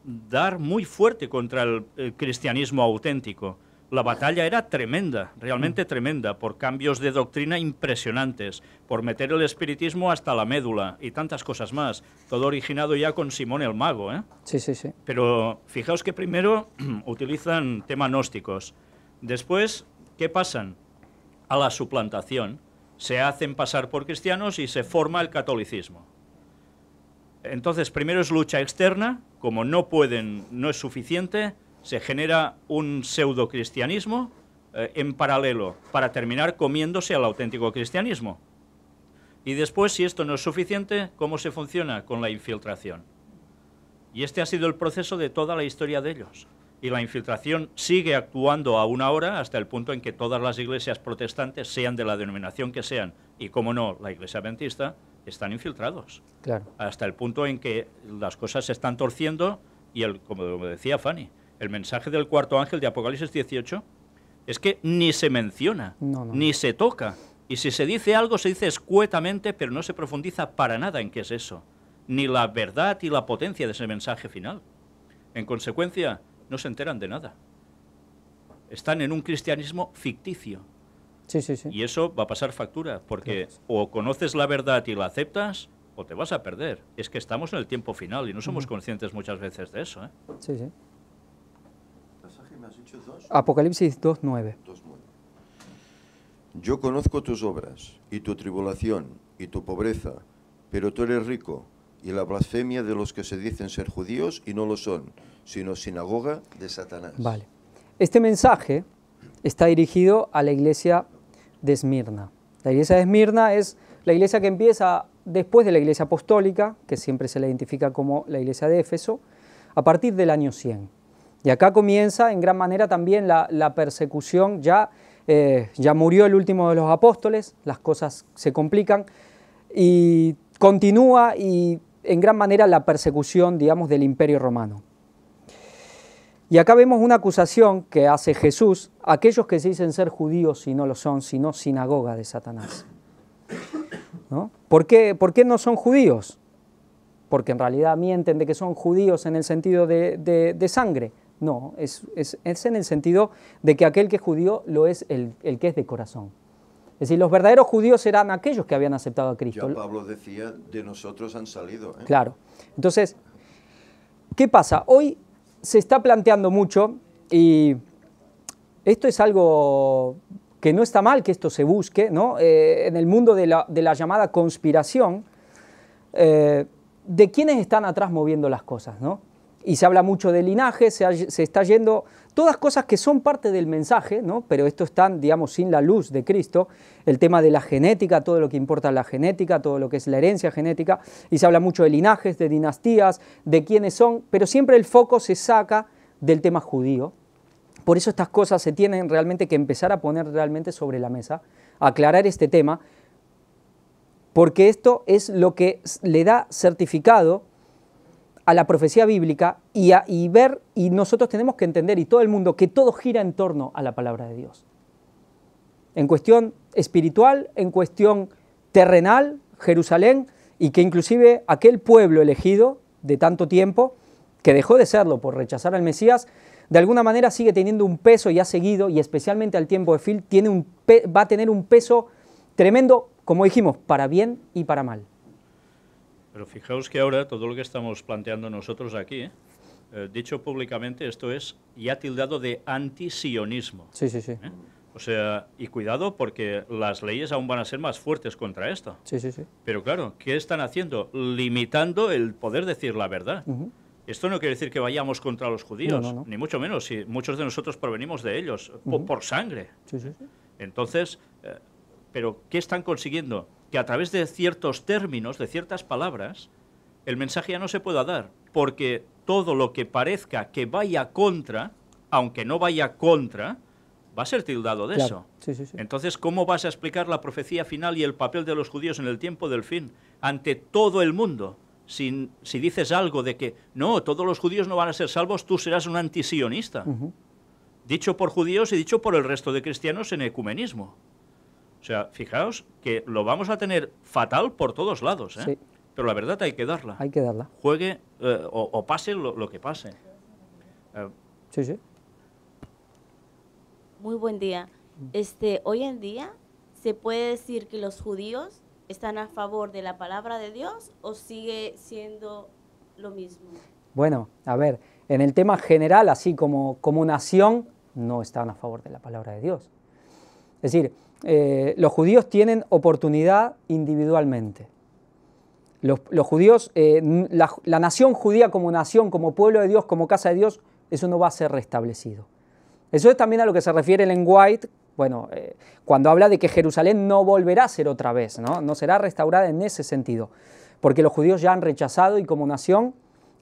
dar muy fuerte contra el, cristianismo auténtico. La batalla era tremenda, realmente mm. tremenda, por cambios de doctrina impresionantes, por meter el espiritismo hasta la médula y tantas cosas más. Todo originado ya con Simón el Mago, ¿eh? Sí, sí, sí. Pero fijaos que primero <clears throat> utilizan temas gnósticos. Después, ¿qué pasan? A la suplantación. Se hacen pasar por cristianos y se forma el catolicismo. Entonces, primero es lucha externa, como no pueden, no es suficiente, se genera un pseudo cristianismo eh, en paralelo para terminar comiéndose al auténtico cristianismo. Y después, si esto no es suficiente, ¿cómo se funciona? Con la infiltración. Y este ha sido el proceso de toda la historia de ellos. Y la infiltración sigue actuando aún ahora hasta el punto en que todas las iglesias protestantes, sean de la denominación que sean, y como no, la iglesia adventista, están infiltrados. Hasta el punto en que las cosas se están torciendo y, el, como decía Fanny, el mensaje del cuarto ángel de Apocalipsis 18 es que ni se menciona, ni se toca. Y si se dice algo, se dice escuetamente, pero no se profundiza para nada en qué es eso, ni la verdad y la potencia de ese mensaje final. En consecuencia, no se enteran de nada. Están en un cristianismo ficticio, y eso va a pasar factura, porque o conoces la verdad y la aceptas, o te vas a perder. Es que estamos en el tiempo final y no somos conscientes muchas veces de eso. ¿eh? Apocalipsis 2.9. Yo conozco tus obras y tu tribulación y tu pobreza, pero tú eres rico y la blasfemia de los que se dicen ser judíos y no lo son, sino sinagoga de Satanás. Vale. Este mensaje está dirigido a la iglesia la iglesia de Esmirna es la iglesia que empieza después de la iglesia apostólica, que siempre se la identifica como la iglesia de Éfeso, a partir del año 100. Y acá comienza en gran manera también la, persecución, ya, eh, ya murió el último de los apóstoles, las cosas se complican y continúa y en gran manera la persecución, digamos, del imperio romano. Y acá vemos una acusación que hace Jesús a aquellos que se dicen ser judíos y no lo son, sino sinagoga de Satanás. ¿Por, qué, no son judíos? Porque en realidad mienten de que son judíos en el sentido de, sangre. No, es, en el sentido de que aquel que es judío lo es el, que es de corazón. Es decir, los verdaderos judíos eran aquellos que habían aceptado a Cristo. Ya Pablo decía, de nosotros han salido. ¿eh? Claro. Entonces, ¿qué pasa? Hoy se está planteando mucho y esto es algo que no está mal que esto se busque, ¿no? Eh, en el mundo de la, llamada conspiración, eh, de quiénes están atrás moviendo las cosas, ¿no? Y se habla mucho de linaje, se, se está yendo todas cosas que son parte del mensaje, ¿no? pero esto están, digamos, sin la luz de Cristo, el tema de la genética, todo lo que importa la genética, todo lo que es la herencia genética, y se habla mucho de linajes, de dinastías, de quiénes son, pero siempre el foco se saca del tema judío. Por eso estas cosas se tienen realmente que empezar a poner realmente sobre la mesa, aclarar este tema, porque esto es lo que le da certificado a la profecía bíblica y, ver, y nosotros tenemos que entender, y todo el mundo, que todo gira en torno a la palabra de Dios. En cuestión espiritual, en cuestión terrenal, Jerusalén, y que inclusive aquel pueblo elegido de tanto tiempo, que dejó de serlo por rechazar al Mesías, de alguna manera sigue teniendo un peso y ha seguido, y especialmente al tiempo de Phil, tiene un va a tener un peso tremendo, como dijimos, para bien y para mal. Pero fijaos que ahora todo lo que estamos planteando nosotros aquí, eh, eh, dicho públicamente, esto es ya tildado de antisionismo. Sí, sí, sí. ¿Eh? O sea, y cuidado porque las leyes aún van a ser más fuertes contra esto. Sí, sí, sí. Pero claro, ¿qué están haciendo? Limitando el poder decir la verdad. Esto no quiere decir que vayamos contra los judíos, ni mucho menos, si muchos de nosotros provenimos de ellos, por, sangre. Sí, sí, sí. Entonces, ¿pero qué están consiguiendo? que a través de ciertos términos, de ciertas palabras, el mensaje ya no se pueda dar, porque todo lo que parezca que vaya contra, aunque no vaya contra, va a ser tildado de eso. Entonces, ¿cómo vas a explicar la profecía final y el papel de los judíos en el tiempo del fin ante todo el mundo? Si, si dices algo de que, no, todos los judíos no van a ser salvos, tú serás un antisionista. Dicho por judíos y dicho por el resto de cristianos en ecumenismo. O sea, fijaos que lo vamos a tener fatal por todos lados, ¿eh? Pero la verdad hay que darla. Hay que darla. Juegue eh, o, pase lo, que pase. Eh, sí, sí. Muy buen día. Este, hoy en día se puede decir que los judíos están a favor de la palabra de Dios o sigue siendo lo mismo. Bueno, a ver, en el tema general, así como, como nación, no están a favor de la palabra de Dios. Es decir, eh, los judíos tienen oportunidad individualmente. Los, judíos, eh, la, nación judía como nación, como pueblo de Dios, como casa de Dios, eso no va a ser restablecido. Eso es también a lo que se refiere en White, bueno, eh, cuando habla de que Jerusalén no volverá a ser otra vez, ¿no? no será restaurada en ese sentido, porque los judíos ya han rechazado y como nación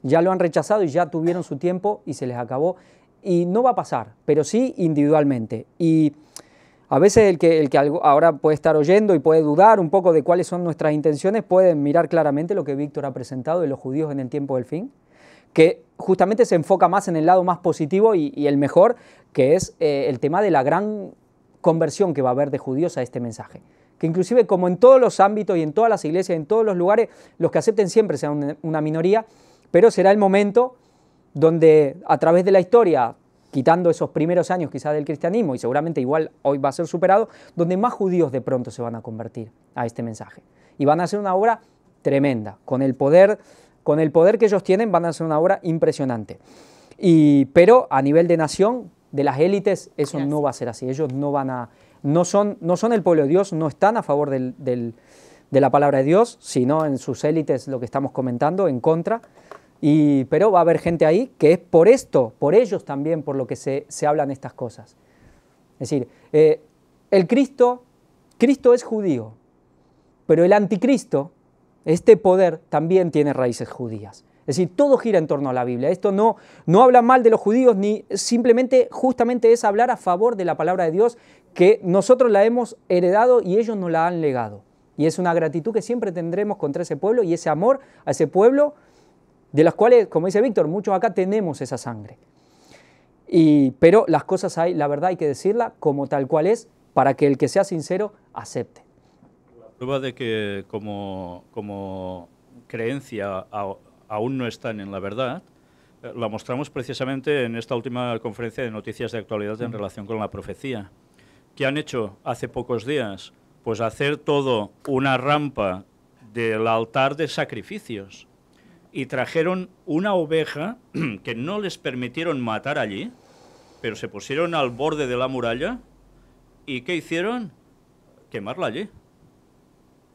ya lo han rechazado y ya tuvieron su tiempo y se les acabó. Y no va a pasar, pero sí individualmente. Y a veces el que, el que ahora puede estar oyendo y puede dudar un poco de cuáles son nuestras intenciones puede mirar claramente lo que Víctor ha presentado de los judíos en el tiempo del fin, que justamente se enfoca más en el lado más positivo y, el mejor, que es eh, el tema de la gran conversión que va a haber de judíos a este mensaje. Que inclusive como en todos los ámbitos y en todas las iglesias, en todos los lugares, los que acepten siempre sean una minoría, pero será el momento donde a través de la historia quitando esos primeros años quizás del cristianismo, y seguramente igual hoy va a ser superado, donde más judíos de pronto se van a convertir a este mensaje. Y van a hacer una obra tremenda, con el poder, con el poder que ellos tienen van a hacer una obra impresionante. Y, pero a nivel de nación, de las élites, eso no va a ser así, ellos no van a, no son, no son el pueblo de Dios, no están a favor de la palabra de Dios, sino en sus élites, lo que estamos comentando, en contra pero va a haber gente ahí que es por esto, por ellos también, por lo que se, se hablan estas cosas. Es decir, eh, el Cristo, Cristo es judío, pero el anticristo, este poder, también tiene raíces judías. Es decir, todo gira en torno a la Biblia. Esto no, no habla mal de los judíos, ni simplemente justamente es hablar a favor de la palabra de Dios que nosotros la hemos heredado y ellos nos la han legado. Y es una gratitud que siempre tendremos contra ese pueblo y ese amor a ese pueblo de las cuales, como dice Víctor, muchos acá tenemos esa sangre. Y, pero las cosas hay, la verdad hay que decirla como tal cual es, para que el que sea sincero acepte. La prueba de que como, como creencia aún no están en la verdad, eh, la mostramos precisamente en esta última conferencia de noticias de actualidad en relación con la profecía. que han hecho hace pocos días? Pues hacer todo una rampa del altar de sacrificios y trajeron una oveja <clears throat> que no les permitieron matar allí, pero se pusieron al borde de la muralla y ¿qué hicieron? Quemarla allí.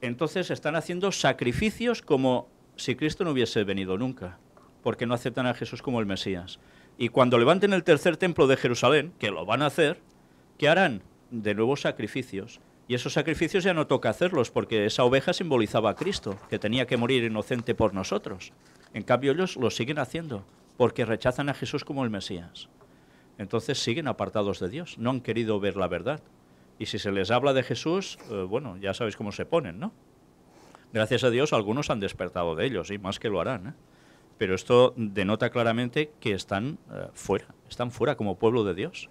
Entonces están haciendo sacrificios como si Cristo no hubiese venido nunca, porque no aceptan a Jesús como el Mesías. Y cuando levanten el tercer templo de Jerusalén, que lo van a hacer, ¿qué harán? De nuevo sacrificios. Y esos sacrificios ya no toca hacerlos porque esa oveja simbolizaba a Cristo, que tenía que morir inocente por nosotros. En cambio ellos lo siguen haciendo porque rechazan a Jesús como el Mesías. Entonces siguen apartados de Dios, no han querido ver la verdad. Y si se les habla de Jesús, eh, bueno, ya sabéis cómo se ponen, ¿no? Gracias a Dios algunos han despertado de ellos y más que lo harán. ¿eh? Pero esto denota claramente que están eh, fuera, están fuera como pueblo de Dios.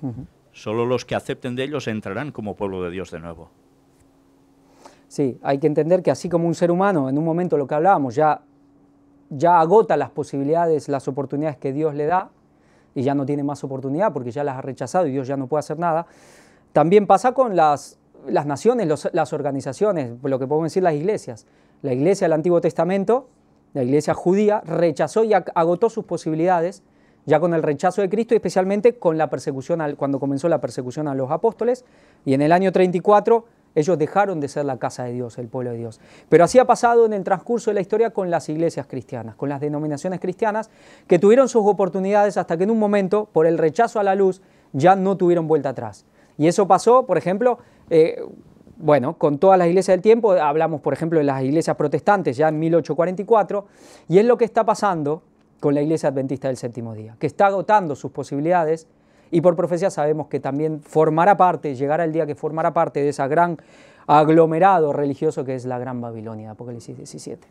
Solo los que acepten de ellos entrarán como pueblo de Dios de nuevo. Sí, hay que entender que así como un ser humano, en un momento lo que hablábamos, ya, ya agota las posibilidades, las oportunidades que Dios le da y ya no tiene más oportunidad porque ya las ha rechazado y Dios ya no puede hacer nada, también pasa con las, las naciones, las organizaciones, lo que podemos decir las iglesias. La iglesia del Antiguo Testamento, la iglesia judía, rechazó y agotó sus posibilidades ya con el rechazo de Cristo y especialmente con la persecución, al cuando comenzó la persecución a los apóstoles. Y en el año 34 ellos dejaron de ser la casa de Dios, el pueblo de Dios. Pero así ha pasado en el transcurso de la historia con las iglesias cristianas, con las denominaciones cristianas, que tuvieron sus oportunidades hasta que en un momento, por el rechazo a la luz, ya no tuvieron vuelta atrás. Y eso pasó, por ejemplo, eh, bueno, con todas las iglesias del tiempo, hablamos por ejemplo de las iglesias protestantes ya en 1844, y es lo que está pasando con la iglesia adventista del séptimo día, que está agotando sus posibilidades y por profecía sabemos que también formará parte, llegará el día que formará parte de ese gran aglomerado religioso que es la Gran Babilonia, Apocalipsis 17.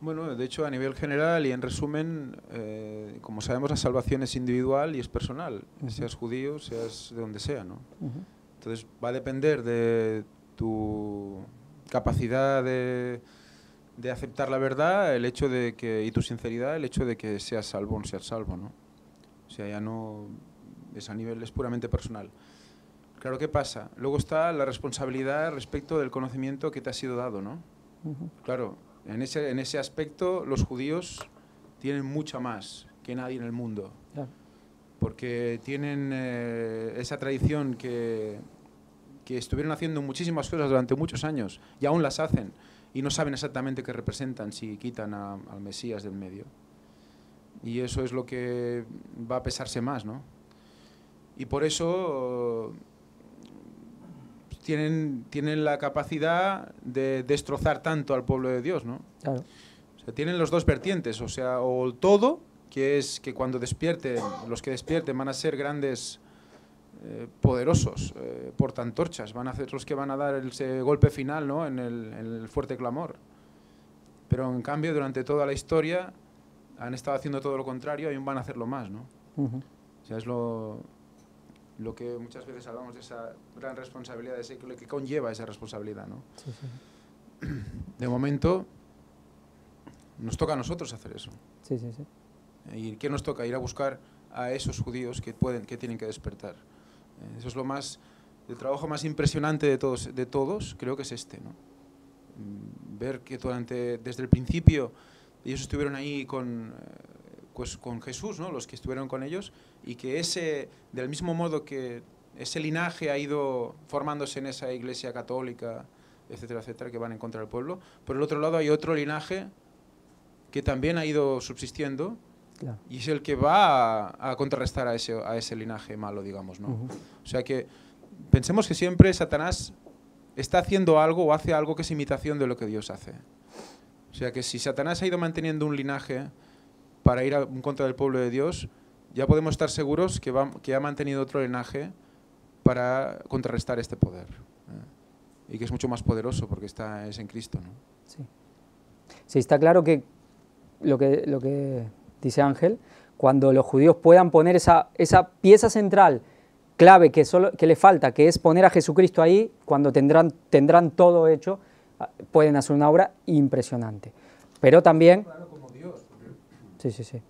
Bueno, de hecho, a nivel general y en resumen, eh, como sabemos, la salvación es individual y es personal, seas judío, seas de donde sea, ¿no? Entonces, va a depender de tu capacidad de, de, aceptar la verdad, el hecho de que, y tu sinceridad, el hecho de que seas salvo o no seas salvo, ¿no? O sea, ya no es a nivel, es puramente personal. Claro, ¿qué pasa? Luego está la responsabilidad respecto del conocimiento que te ha sido dado, ¿no? Claro, en ese, aspecto los judíos tienen mucha más que nadie en el mundo. Porque tienen eh, esa tradición que, que estuvieron haciendo muchísimas cosas durante muchos años y aún las hacen y no saben exactamente qué representan si quitan al Mesías del medio. Y eso es lo que va a pesarse más, ¿no? Y por eso pues, tienen, tienen la capacidad de destrozar tanto al pueblo de Dios, ¿no? O sea, tienen los dos vertientes, o sea, o el todo, que es que cuando despierten, los que despierten van a ser grandes eh, poderosos, portan eh, portantorchas, van a ser los que van a dar el golpe final ¿no? en el fuerte clamor. Pero en cambio, durante toda la historia, han estado haciendo todo lo contrario, aún van a hacerlo más, ¿no? O sea, es lo, lo que muchas veces hablamos de esa gran responsabilidad, de ese, lo que conlleva esa responsabilidad, ¿no? De momento, nos toca a nosotros hacer eso. ¿Y qué nos toca? Ir a buscar a esos judíos que, pueden, que tienen que despertar. Eh, eso es lo más, el trabajo más impresionante de todos, de todos creo que es este, ¿no? Mm, ver que durante, desde el principio ellos estuvieron ahí con, eh, pues, con Jesús, ¿no? los que estuvieron con ellos, y que ese, del mismo modo que ese linaje ha ido formándose en esa iglesia católica, etcétera, etcétera, que van en contra del pueblo, por el otro lado hay otro linaje que también ha ido subsistiendo y es el que va a, contrarrestar a ese, a ese linaje malo, digamos, ¿no? O sea que pensemos que siempre Satanás está haciendo algo o hace algo que es imitación de lo que Dios hace. O sea que si Satanás ha ido manteniendo un linaje para ir en contra del pueblo de Dios, ya podemos estar seguros que, ha mantenido otro linaje para contrarrestar este poder. ¿eh? Y que es mucho más poderoso porque es en Cristo. Sí. está claro que lo, que lo que dice Ángel, cuando los judíos puedan poner esa, esa pieza central, clave que, solo, que le falta, que es poner a Jesucristo ahí, cuando tendrán, tendrán todo hecho, pueden hacer una obra impresionante. Pero también... Claro, como Dios. Sí, sí, sí.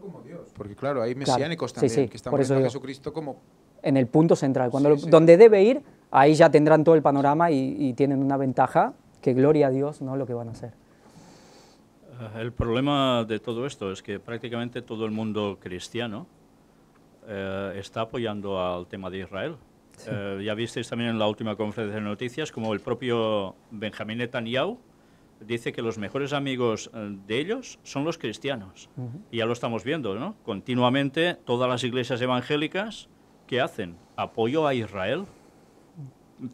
como Dios. Porque claro, hay mesiánicos también, que están por Jesucristo como... En el punto central, cuando donde debe ir, ahí ya tendrán todo el panorama y, tienen una ventaja que gloria a Dios, ¿no? Lo que van a hacer. Eh, el problema de todo esto es que prácticamente todo el mundo cristiano eh, está apoyando al tema de Israel. Eh, ya visteis también en la última conferencia de noticias como el propio Benjamín Netanyahu dice que los mejores amigos eh, de ellos son los cristianos. Y ya lo estamos viendo, ¿no? Continuamente todas las iglesias evangélicas, ¿qué hacen? Apoyo a Israel,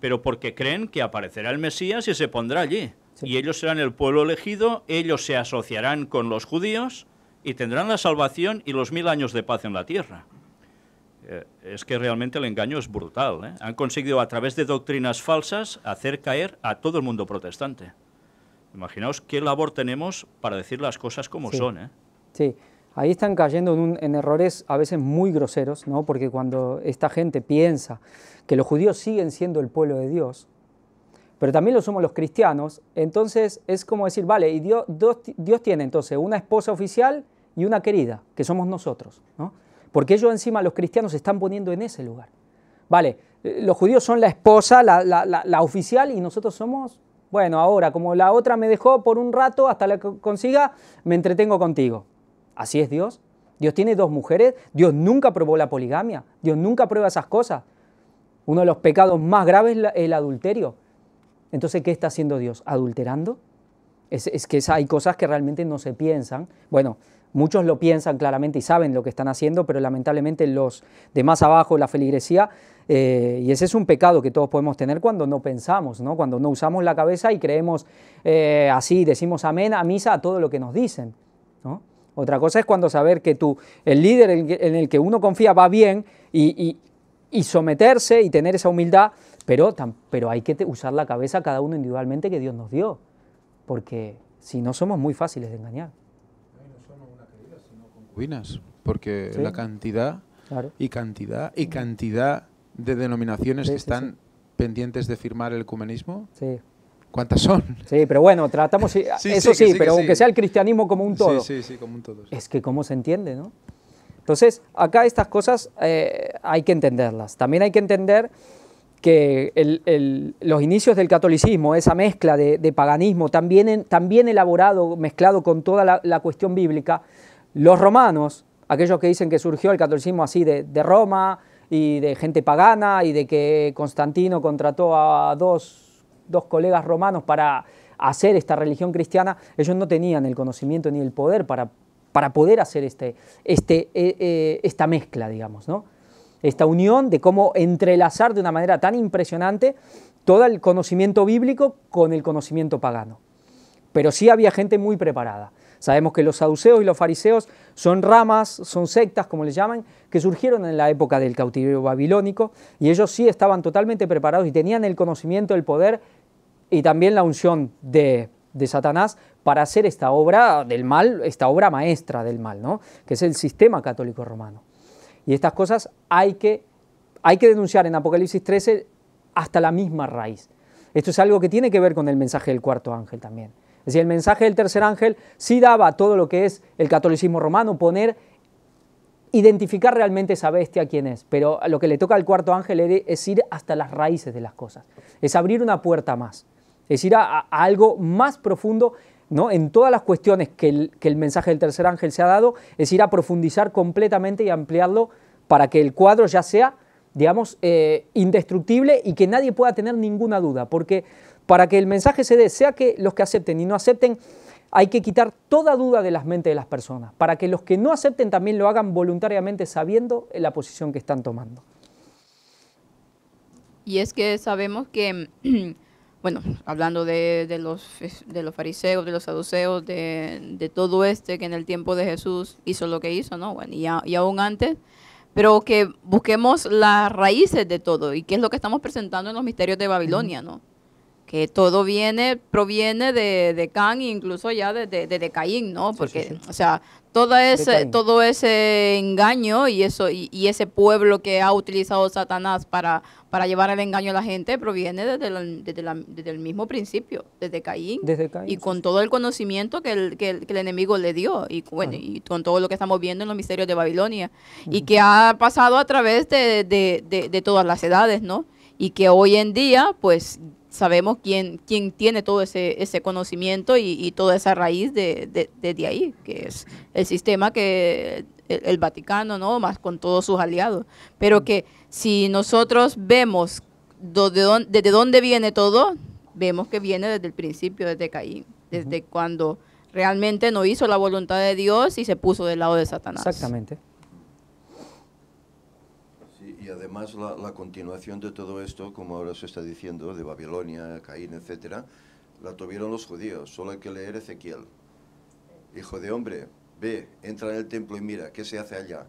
pero porque creen que aparecerá el Mesías y se pondrá allí. Y ellos serán el pueblo elegido, ellos se asociarán con los judíos y tendrán la salvación y los mil años de paz en la tierra. Eh, es que realmente el engaño es brutal. ¿eh? Han conseguido a través de doctrinas falsas hacer caer a todo el mundo protestante. Imaginaos qué labor tenemos para decir las cosas como son. ¿eh? Sí, ahí están cayendo en, errores a veces muy groseros, ¿no? porque cuando esta gente piensa que los judíos siguen siendo el pueblo de Dios, pero también lo somos los cristianos, entonces es como decir, vale, y Dios, Dios tiene entonces una esposa oficial y una querida, que somos nosotros. ¿no? Porque ellos encima, los cristianos, se están poniendo en ese lugar. Vale, eh, los judíos son la esposa, la, oficial, y nosotros somos, bueno, ahora, como la otra me dejó por un rato hasta la consiga, me entretengo contigo. Así es Dios. Dios tiene dos mujeres. Dios nunca probó la poligamia. Dios nunca prueba esas cosas. Uno de los pecados más graves es el adulterio. Entonces, ¿qué está haciendo Dios? ¿Adulterando? Es, es que hay cosas que realmente no se piensan. Bueno, Muchos lo piensan claramente y saben lo que están haciendo, pero lamentablemente los de más abajo, la feligresía, eh, y ese es un pecado que todos podemos tener cuando no pensamos, ¿no? cuando no usamos la cabeza y creemos eh, así, decimos amén a misa a todo lo que nos dicen. Otra cosa es cuando saber que tú, el líder en el que uno confía va bien y, someterse y tener esa humildad, pero, pero hay que usar la cabeza cada uno individualmente que Dios nos dio, porque si no somos muy fáciles de engañar porque la cantidad y cantidad y cantidad de denominaciones que están pendientes de firmar el ecumenismo. Sí. ¿Cuántas son? Sí, pero bueno, tratamos, <laughs> eso sí, pero aunque sea el cristianismo como un todo. Sí, sí, como un todo. Es que cómo se entiende, ¿no? Entonces, acá estas cosas eh, hay que entenderlas. También hay que entender que los inicios del catolicismo, esa mezcla de, paganismo, también, también elaborado, mezclado con toda la, la, cuestión bíblica, los romanos, aquellos que dicen que surgió el catolicismo así de, Roma y de gente pagana y de que Constantino contrató a dos, colegas romanos para hacer esta religión cristiana, ellos no tenían el conocimiento ni el poder para, poder hacer este, este eh, eh, esta mezcla, digamos, ¿no? esta unión de cómo entrelazar de una manera tan impresionante todo el conocimiento bíblico con el conocimiento pagano. Pero sí había gente muy preparada. Sabemos que los saduceos y los fariseos son ramas, son sectas, como les llaman, que surgieron en la época del cautiverio babilónico y ellos sí estaban totalmente preparados y tenían el conocimiento, el poder y también la unción de, Satanás para hacer esta obra del mal, esta obra maestra del mal, ¿no? que es el sistema católico romano. Y estas cosas hay que, hay que denunciar en Apocalipsis 13 hasta la misma raíz. Esto es algo que tiene que ver con el mensaje del cuarto ángel también. Es decir, el mensaje del tercer ángel sí daba todo lo que es el catolicismo romano, poner, identificar realmente esa bestia quién es. Pero lo que le toca al cuarto ángel es ir hasta las raíces de las cosas, es abrir una puerta más, es ir a, algo más profundo. ¿no? En todas las cuestiones que el, mensaje del tercer ángel se ha dado, es ir a profundizar completamente y ampliarlo para que el cuadro ya sea digamos, eh, indestructible y que nadie pueda tener ninguna duda, porque para que el mensaje se dé, sea que los que acepten y no acepten, hay que quitar toda duda de las mentes de las personas, para que los que no acepten también lo hagan voluntariamente sabiendo la posición que están tomando. Y es que sabemos que, <clears throat> bueno, hablando de, los, fariseos, de los saduceos, de, todo este que en el tiempo de Jesús hizo lo que hizo, ¿no? Bueno, y, y aún antes, pero que busquemos las raíces de todo y qué es lo que estamos presentando en los misterios de Babilonia, ¿no? que todo viene, proviene de, de Can, incluso ya desde de, Caín, ¿no? Porque, o sea, todo ese, todo ese engaño y eso, y, ese pueblo que ha utilizado Satanás para, para llevar el engaño a la gente proviene desde, desde, el mismo principio, desde Caín. Desde y con todo el conocimiento que el, que el, enemigo le dio, y bueno, y con todo lo que estamos viendo en los misterios de Babilonia, y que ha pasado a través de, de todas las edades, ¿no? Y que hoy en día, pues sabemos quién, quién tiene todo ese, ese conocimiento y, y toda esa raíz de, desde ahí, que es el sistema que el, Vaticano, ¿no? Más con todos sus aliados. Pero que si nosotros vemos de desde dónde viene todo, vemos que viene desde el principio, desde Caín, desde cuando realmente no hizo la voluntad de Dios y se puso del lado de Satanás. Exactamente. Y además la, continuación de todo esto, como ahora se está diciendo, de Babilonia, Caín, etc., la tuvieron los judíos, solo hay que leer Ezequiel. Hijo de hombre, ve, entra en el templo y mira, ¿qué se hace allá?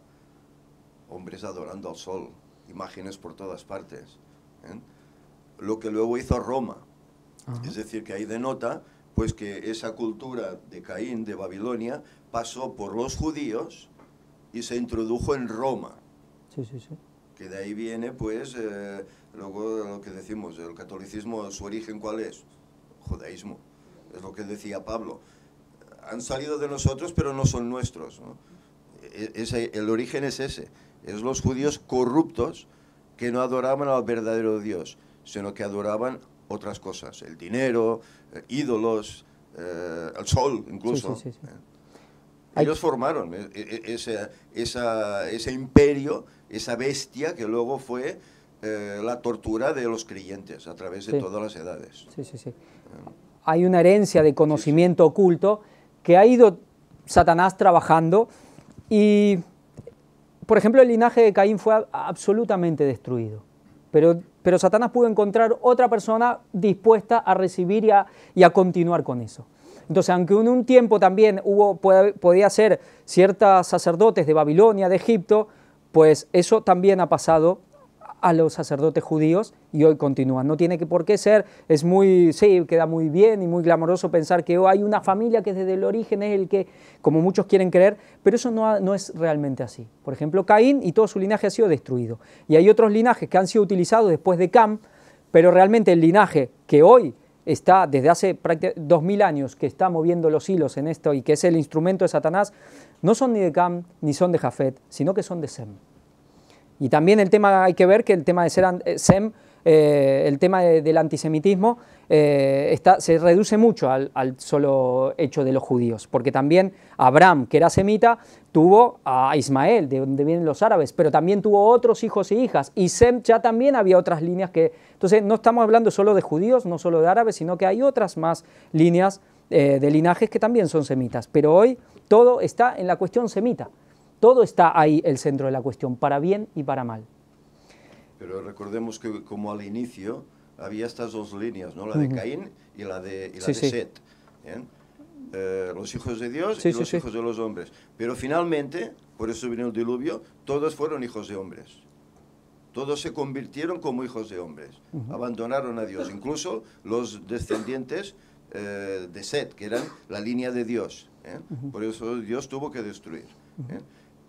Hombres adorando al sol, imágenes por todas partes. ¿eh? Lo que luego hizo Roma. Es decir, que ahí denota pues que esa cultura de Caín, de Babilonia, pasó por los judíos y se introdujo en Roma. Sí, sí, sí que de ahí viene pues eh, luego lo que decimos, el catolicismo, su origen cuál es? Judaísmo, es lo que decía Pablo. Han salido de nosotros pero no son nuestros. E, el origen es ese, es los judíos corruptos que no adoraban al verdadero Dios, sino que adoraban otras cosas, el dinero, eh, ídolos, el eh, sol incluso. Ellos formaron ese, ese imperio esa bestia que luego fue eh, la tortura de los creyentes a través de todas las edades. Sí, sí, sí. Hay una herencia de conocimiento oculto que ha ido Satanás trabajando y, por ejemplo, el linaje de Caín fue absolutamente destruido. Pero, Satanás pudo encontrar otra persona dispuesta a recibir y a, continuar con eso. Entonces, aunque en un tiempo también hubo, podía ser ciertos sacerdotes de Babilonia, de Egipto, pues eso también ha pasado a los sacerdotes judíos y hoy continúa. No tiene que por qué ser, es muy, sí, queda muy bien y muy glamoroso pensar que oh, hay una familia que desde el origen es el que, como muchos quieren creer, pero eso no, es realmente así. Por ejemplo, Caín y todo su linaje ha sido destruido. Y hay otros linajes que han sido utilizados después de Cam, pero realmente el linaje que hoy está desde hace dos mil años que está moviendo los hilos en esto y que es el instrumento de Satanás, no son ni de Cam ni son de Jafet, sino que son de Sem. Y también el tema, hay que ver que el tema de eh, SEM, eh, el tema del antisemitismo, eh, se reduce mucho al, solo hecho de los judíos, porque también Abraham, que era semita, tuvo a Ismael, de donde vienen los árabes, pero también tuvo otros hijos e hijas, y Sem ya también había otras líneas que... Entonces no estamos hablando solo de judíos, no solo de árabes, sino que hay otras más líneas de linajes que también son semitas, pero hoy todo está en la cuestión semita. Todo está ahí el centro de la cuestión, para bien y para mal. Pero recordemos que como al inicio había estas dos líneas, ¿no? la de Caín y la de, Set. Eh, los hijos de Dios y los hijos de los hombres. Pero finalmente, por eso vino el diluvio, todos fueron hijos de hombres. Todos se convirtieron como hijos de hombres. Abandonaron a Dios, incluso los descendientes eh, de Set, que eran la línea de Dios. ¿eh? Por eso Dios tuvo que destruir.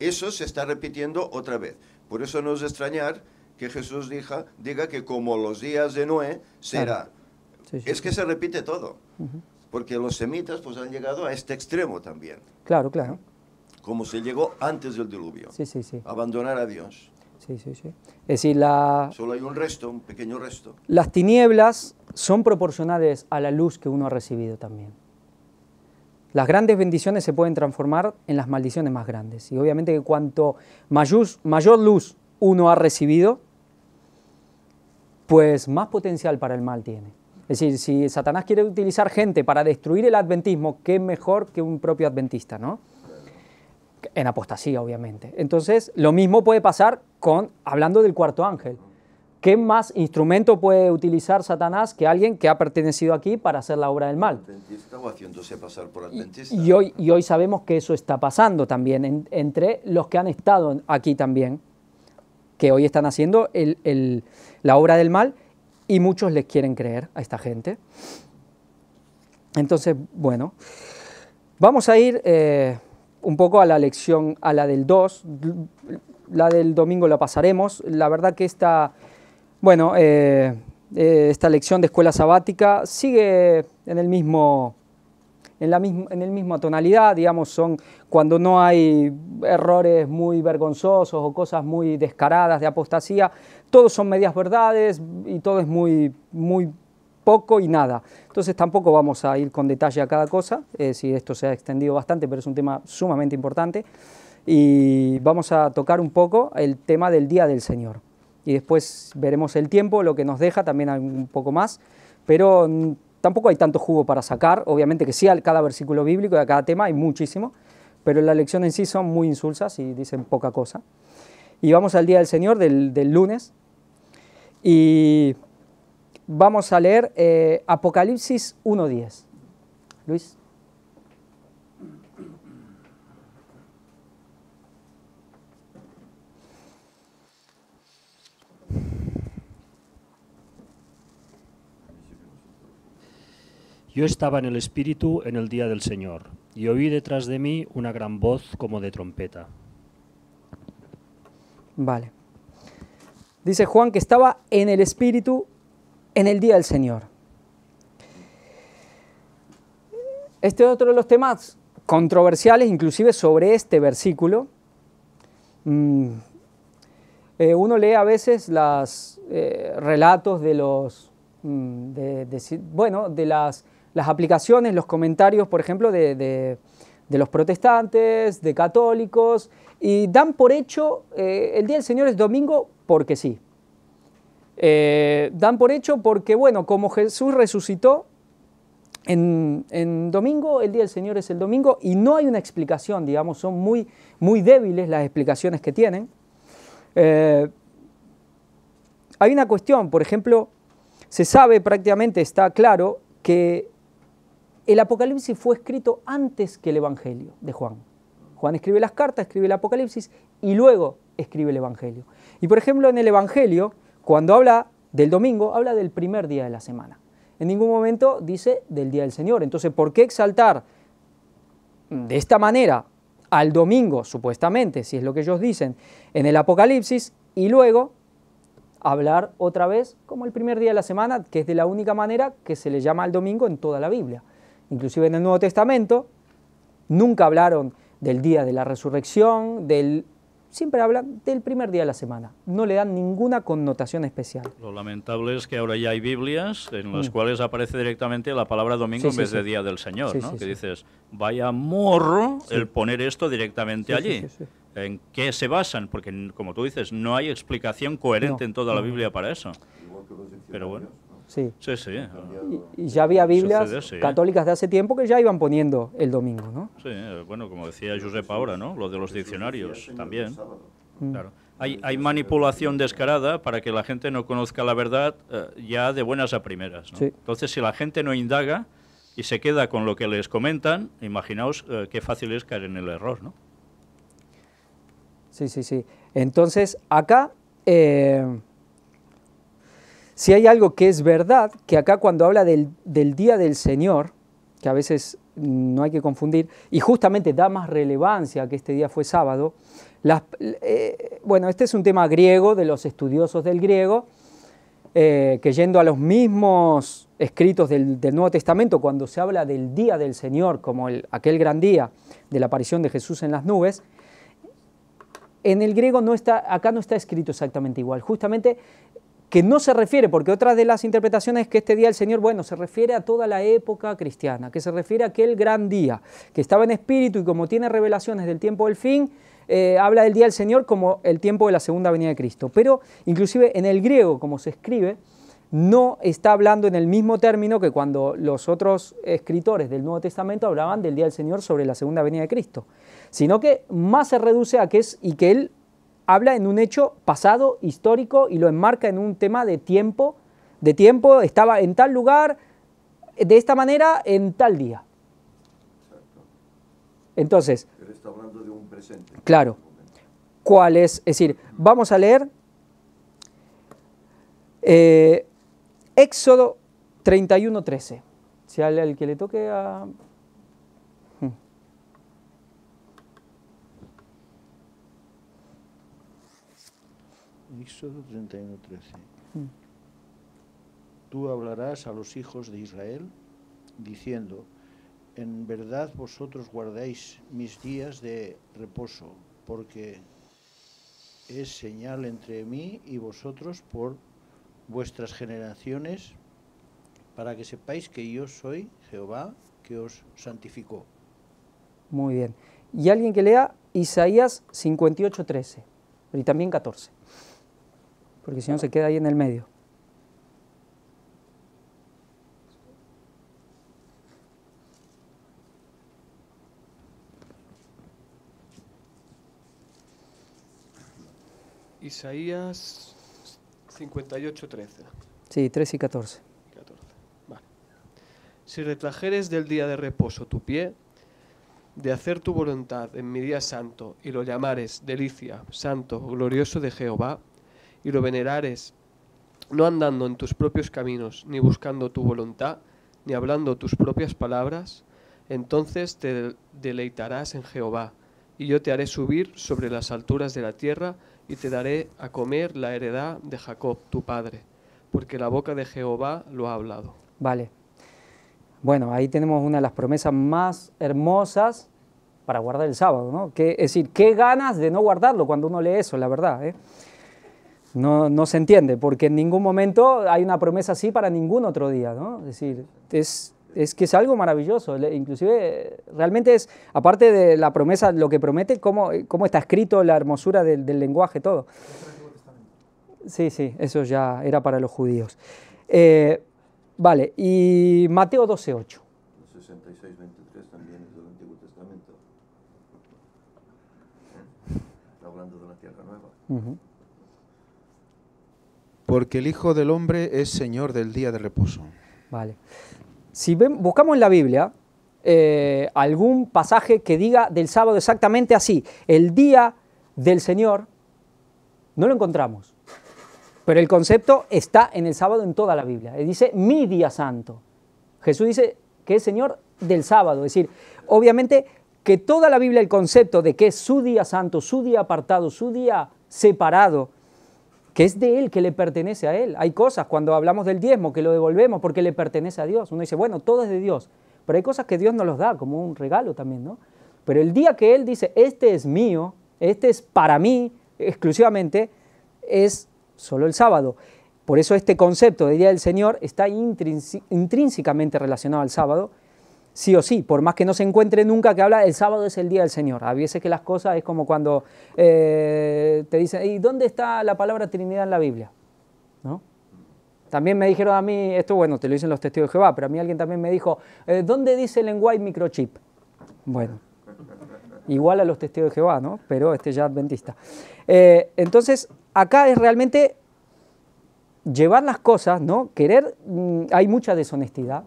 Eso se está repitiendo otra vez. Por eso no es extrañar que Jesús diga, diga que como los días de Noé será. es que se repite todo. Porque los semitas pues, han llegado a este extremo también. Claro, claro. Como se llegó antes del diluvio. Sí, sí, sí. Abandonar a Dios. Es decir, la... Solo hay un resto, un pequeño resto. Las tinieblas son proporcionales a la luz que uno ha recibido también. Las grandes bendiciones se pueden transformar en las maldiciones más grandes. Y obviamente que cuanto mayor, luz uno ha recibido, pues más potencial para el mal tiene. Es decir, si Satanás quiere utilizar gente para destruir el adventismo, qué mejor que un propio adventista, ¿no? En apostasía, obviamente. Entonces, lo mismo puede pasar con, hablando del cuarto ángel. ¿Qué más instrumento puede utilizar Satanás que alguien que ha pertenecido aquí para hacer la obra del mal? o pasar por Y, hoy, sabemos que eso está pasando también entre los que han estado aquí también, que hoy están haciendo la obra del mal y muchos les quieren creer a esta gente. Entonces, bueno, vamos a ir eh, un poco a la lección, a la del 2. La del domingo la pasaremos. La verdad que esta bueno, eh, eh, esta lección de escuela sabática sigue en, el mismo, en, la misma, en el mismo tonalidad, digamos, son cuando no hay errores muy vergonzosos o cosas muy descaradas de apostasía, todos son medias verdades y todo es muy, muy poco y nada. Entonces tampoco vamos a ir con detalle a cada cosa, eh, si esto se ha extendido bastante, pero es un tema sumamente importante, y vamos a tocar un poco el tema del Día del Señor y después veremos el tiempo, lo que nos deja también un poco más, pero mm, tampoco hay tanto jugo para sacar, obviamente que sí, a cada versículo bíblico y a cada tema hay muchísimo, pero la lección en sí son muy insulsas y dicen poca cosa. Y vamos al Día del Señor del, lunes y vamos a leer eh, Apocalipsis 1.10. Luis. Yo estaba en el Espíritu en el día del Señor, y oí detrás de mí una gran voz como de trompeta. Vale. Dice Juan que estaba en el Espíritu en el día del Señor. Este es otro de los temas controversiales, inclusive sobre este versículo. Mm. Eh, uno lee a veces los eh, relatos de los, mm, bueno, de las las aplicaciones, los comentarios, por ejemplo, de, los protestantes, de católicos, y dan por hecho eh, el Día del Señor es domingo porque sí. Eh, dan por hecho porque, bueno, como Jesús resucitó en, domingo, el Día del Señor es el domingo y no hay una explicación, digamos, son muy, muy débiles las explicaciones que tienen. Eh, hay una cuestión, por ejemplo, se sabe prácticamente, está claro, que el Apocalipsis fue escrito antes que el Evangelio de Juan. Juan escribe las cartas, escribe el Apocalipsis y luego escribe el Evangelio. Y por ejemplo, en el Evangelio, cuando habla del domingo, habla del primer día de la semana. En ningún momento dice del día del Señor. Entonces, ¿por qué exaltar de esta manera al domingo, supuestamente, si es lo que ellos dicen, en el Apocalipsis, y luego hablar otra vez como el primer día de la semana, que es de la única manera que se le llama al domingo en toda la Biblia inclusive en el Nuevo Testamento, nunca hablaron del día de la resurrección, del siempre hablan del primer día de la semana, no le dan ninguna connotación especial. Lo lamentable es que ahora ya hay Biblias en las mm. cuales aparece directamente la palabra domingo en vez de día del Señor, que dices, vaya morro el poner esto directamente allí. ¿En qué se basan? Porque, como tú dices, no hay explicación coherente en toda la Biblia para eso. Pero bueno. Sí, sí. Y, ya había Biblias católicas de hace tiempo que ya iban poniendo el domingo, ¿no? Sí, eh, bueno, como decía Josep ahora, ¿no? Lo de los diccionarios también. Mm. Hay, manipulación descarada para que la gente no conozca la verdad eh, ya de buenas a primeras. Entonces, si la gente no indaga y se queda con lo que les comentan, imaginaos eh, qué fácil es caer en el error. ¿no? Sí, sí, sí. Entonces, acá si hay algo que es verdad, que acá cuando habla del, día del Señor, que a veces no hay que confundir, y justamente da más relevancia que este día fue sábado, eh, bueno, este es un tema griego de los estudiosos del griego, eh, que yendo a los mismos escritos del, Nuevo Testamento, cuando se habla del día del Señor, como aquel gran día de la aparición de Jesús en las nubes, en el griego no está, acá no está escrito exactamente igual. Justamente que no se refiere, porque otra de las interpretaciones es que este día del Señor, bueno, se refiere a toda la época cristiana, que se refiere a aquel gran día, que estaba en espíritu y como tiene revelaciones del tiempo del fin, eh, habla del día del Señor como el tiempo de la segunda venida de Cristo. Pero inclusive en el griego, como se escribe, no está hablando en el mismo término que cuando los otros escritores del Nuevo Testamento hablaban del día del Señor sobre la segunda venida de Cristo, sino que más se reduce a que es y que él habla en un hecho pasado, histórico, y lo enmarca en un tema de tiempo, de tiempo, estaba en tal lugar, de esta manera, en tal día. Entonces... Pero está hablando de un presente. Claro. ¿Cuál es? Es decir, vamos a leer eh, Éxodo 31.13. Si al que le toque a 31, mm. Tú hablarás a los hijos de Israel diciendo, en verdad vosotros guardáis mis días de reposo, porque es señal entre mí y vosotros por vuestras generaciones, para que sepáis que yo soy Jehová que os santificó. Muy bien. Y alguien que lea Isaías 58, 13 y también 14 porque si no se queda ahí en el medio. Isaías 58, 13. Sí, 3 y 14. 14. Vale. Si retrajeres del día de reposo tu pie, de hacer tu voluntad en mi día santo, y lo llamares delicia, santo, glorioso de Jehová, y lo venerares, no andando en tus propios caminos, ni buscando tu voluntad, ni hablando tus propias palabras, entonces te deleitarás en Jehová, y yo te haré subir sobre las alturas de la tierra, y te daré a comer la heredad de Jacob, tu padre, porque la boca de Jehová lo ha hablado. Vale. Bueno, ahí tenemos una de las promesas más hermosas para guardar el sábado, ¿no? es decir, qué ganas de no guardarlo cuando uno lee eso, la verdad. ¿eh? no, se entiende, porque en ningún momento hay una promesa así para ningún otro día, ¿no? Es decir, es, que es algo maravilloso, inclusive realmente es, aparte de la promesa, lo que promete, cómo, cómo está escrito, la hermosura del, del lenguaje, todo. Sí, sí, eso ya era para los judíos. Eh, vale, y Mateo 12.8. 66, también es del Antiguo Testamento. ¿Eh? Está hablando de la Tierra Nueva. Porque el Hijo del Hombre es Señor del día de reposo. Vale. Si buscamos en la Biblia eh, algún pasaje que diga del sábado exactamente así, el día del Señor, no lo encontramos. Pero el concepto está en el sábado en toda la Biblia. dice mi día santo. Jesús dice que es Señor del sábado. Es decir, obviamente que toda la Biblia, el concepto de que es su día santo, su día apartado, su día separado, que es de Él, que le pertenece a Él. Hay cosas cuando hablamos del diezmo que lo devolvemos porque le pertenece a Dios. Uno dice, bueno, todo es de Dios, pero hay cosas que Dios nos los da como un regalo también, ¿no? Pero el día que Él dice, este es mío, este es para mí exclusivamente, es solo el sábado. Por eso este concepto de Día del Señor está intrínsecamente relacionado al sábado sí o sí, por más que no se encuentre nunca que habla, el sábado es el día del Señor. A veces que las cosas es como cuando eh, te dicen, ¿y dónde está la palabra Trinidad en la Biblia? ¿No? También me dijeron a mí, esto bueno, te lo dicen los testigos de Jehová, pero a mí alguien también me dijo, eh, ¿dónde dice el lenguaje microchip? Bueno, igual a los testigos de Jehová, ¿no? Pero este ya adventista. Eh, entonces, acá es realmente llevar las cosas, ¿no? Querer, mm, hay mucha deshonestidad,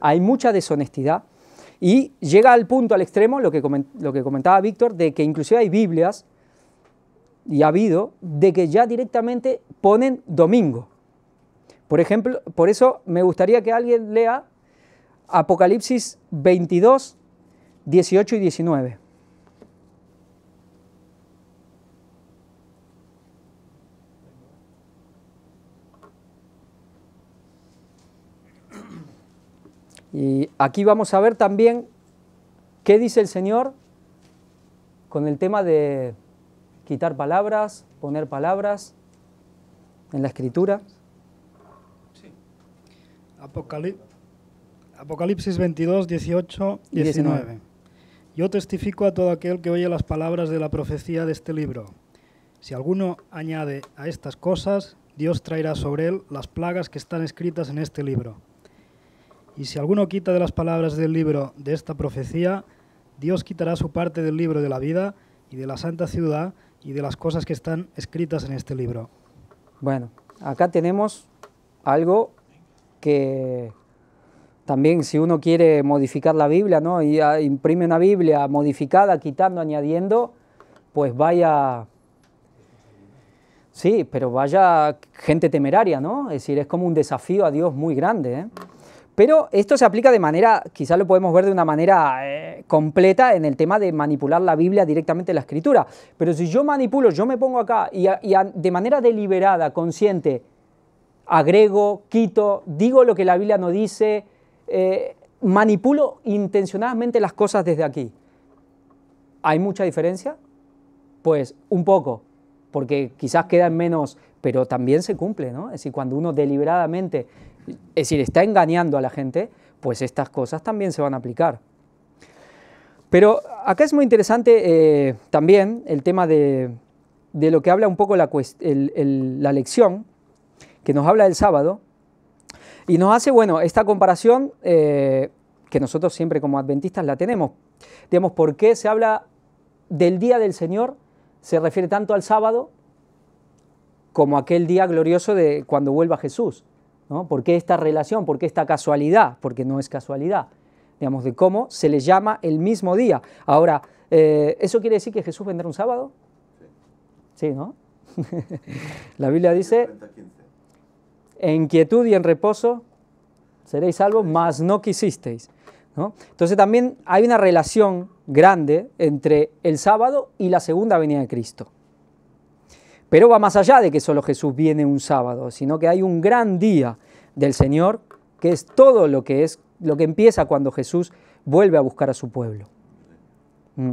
hay mucha deshonestidad y llega al punto, al extremo, lo que, comentaba Víctor, de que inclusive hay Biblias, y ha habido, de que ya directamente ponen domingo. Por ejemplo, por eso me gustaría que alguien lea Apocalipsis 22, 18 y 19. Y aquí vamos a ver también qué dice el Señor con el tema de quitar palabras, poner palabras en la escritura. Sí. Apocalipsis 22, 18, y 19. Yo testifico a todo aquel que oye las palabras de la profecía de este libro. Si alguno añade a estas cosas, Dios traerá sobre él las plagas que están escritas en este libro y si alguno quita de las palabras del libro de esta profecía, Dios quitará su parte del libro de la vida y de la santa ciudad y de las cosas que están escritas en este libro. Bueno, acá tenemos algo que también si uno quiere modificar la Biblia, ¿no? Y ah, imprime una Biblia modificada, quitando, añadiendo, pues vaya... Sí, pero vaya gente temeraria, ¿no? Es decir, es como un desafío a Dios muy grande, ¿eh? Pero esto se aplica de manera, quizás lo podemos ver de una manera eh, completa en el tema de manipular la Biblia directamente en la escritura. Pero si yo manipulo, yo me pongo acá y, de manera deliberada, consciente, agrego, quito, digo lo que la Biblia no dice, eh, manipulo intencionadamente las cosas desde aquí. ¿Hay mucha diferencia? Pues un poco, porque quizás quedan menos, pero también se cumple, ¿no? Es decir, cuando uno deliberadamente es decir, está engañando a la gente, pues estas cosas también se van a aplicar. Pero acá es muy interesante eh, también el tema de, lo que habla un poco la, lección, que nos habla del sábado, y nos hace, bueno, esta comparación eh, que nosotros siempre como adventistas la tenemos. Digamos, ¿por qué se habla del día del Señor? Se refiere tanto al sábado como aquel día glorioso de cuando vuelva Jesús. ¿no? ¿Por qué esta relación? ¿Por qué esta casualidad? Porque no es casualidad, digamos, de cómo se le llama el mismo día. Ahora, eh, ¿eso quiere decir que Jesús vendrá un sábado? Sí, ¿no? <laughs> La Biblia dice, en quietud y en reposo seréis salvos, mas no quisisteis. ¿no? Entonces también hay una relación grande entre el sábado y la segunda venida de Cristo. Pero va más allá de que solo Jesús viene un sábado, sino que hay un gran día del Señor, que es todo lo que es lo que empieza cuando Jesús vuelve a buscar a su pueblo. Mm.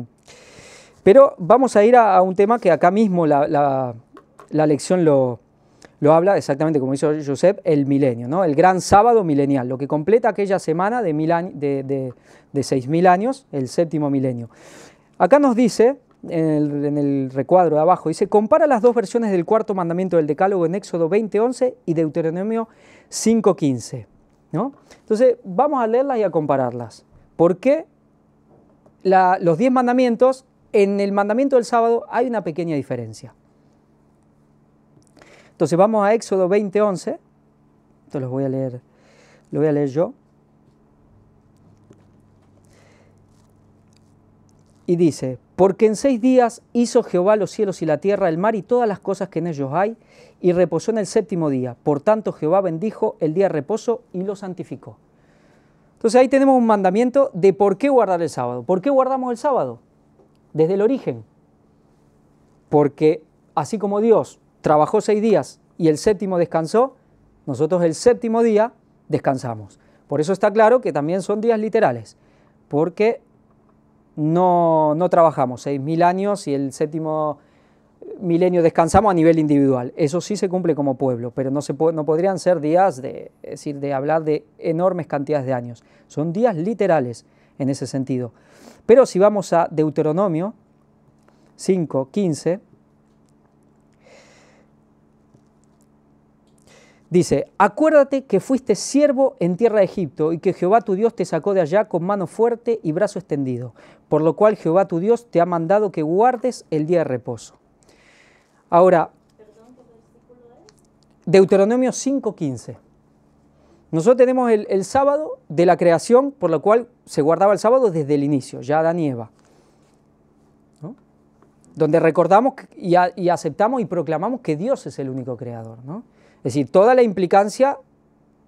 Pero vamos a ir a, un tema que acá mismo la, lección lo, lo, habla, exactamente como hizo Joseph el milenio, ¿no? el gran sábado milenial, lo que completa aquella semana de, mil, de, de 6.000 años, el séptimo milenio. Acá nos dice en el recuadro de abajo, dice, compara las dos versiones del cuarto mandamiento del Decálogo en Éxodo 20.11 y Deuteronomio 5.15. Entonces, vamos a leerlas y a compararlas. ¿Por qué los diez mandamientos, en el mandamiento del sábado hay una pequeña diferencia? Entonces, vamos a Éxodo 20.11. Esto los voy a leer, lo voy a leer yo. Y dice, porque en seis días hizo Jehová los cielos y la tierra, el mar y todas las cosas que en ellos hay, y reposó en el séptimo día. Por tanto Jehová bendijo el día de reposo y lo santificó. Entonces ahí tenemos un mandamiento de por qué guardar el sábado. ¿Por qué guardamos el sábado? Desde el origen. Porque así como Dios trabajó seis días y el séptimo descansó, nosotros el séptimo día descansamos. Por eso está claro que también son días literales, porque no, no trabajamos 6.000 años y el séptimo milenio descansamos a nivel individual. Eso sí se cumple como pueblo, pero no, no podrían ser días de, decir, de hablar de enormes cantidades de años. Son días literales en ese sentido. Pero si vamos a Deuteronomio 5, 15, Dice, acuérdate que fuiste siervo en tierra de Egipto y que Jehová tu Dios te sacó de allá con mano fuerte y brazo extendido, por lo cual Jehová tu Dios te ha mandado que guardes el día de reposo. Ahora, Deuteronomio 5.15. Nosotros tenemos el, sábado de la creación, por lo cual se guardaba el sábado desde el inicio, ya Adán y Eva. Donde recordamos y, y aceptamos y proclamamos que Dios es el único creador. ¿no? Es decir, toda la implicancia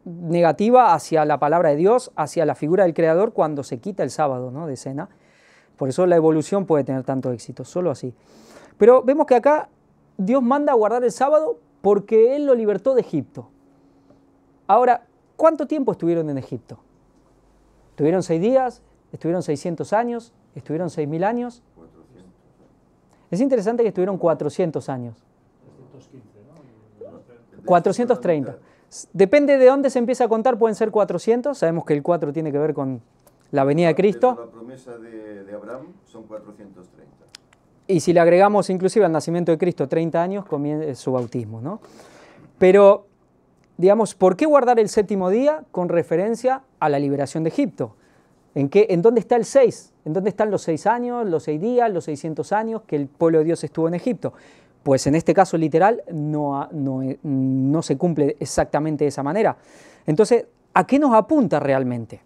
negativa hacia la palabra de Dios, hacia la figura del Creador cuando se quita el sábado ¿no? de cena. Por eso la evolución puede tener tanto éxito, solo así. Pero vemos que acá Dios manda a guardar el sábado porque Él lo libertó de Egipto. Ahora, ¿cuánto tiempo estuvieron en Egipto? ¿Estuvieron seis días? ¿Estuvieron 600 años? ¿Estuvieron 6.000 años? Es interesante que estuvieron 400 años. 430. Depende de dónde se empieza a contar, pueden ser 400. Sabemos que el 4 tiene que ver con la venida de Cristo. La promesa de, Abraham son 430. Y si le agregamos inclusive al nacimiento de Cristo 30 años, comienza su bautismo. ¿no? Pero, digamos, ¿por qué guardar el séptimo día con referencia a la liberación de Egipto? ¿En, qué, ¿En dónde está el 6? ¿En dónde están los 6 años, los 6 días, los 600 años que el pueblo de Dios estuvo en Egipto? Pues en este caso literal no, no, se cumple exactamente de esa manera. Entonces, ¿a qué nos apunta realmente?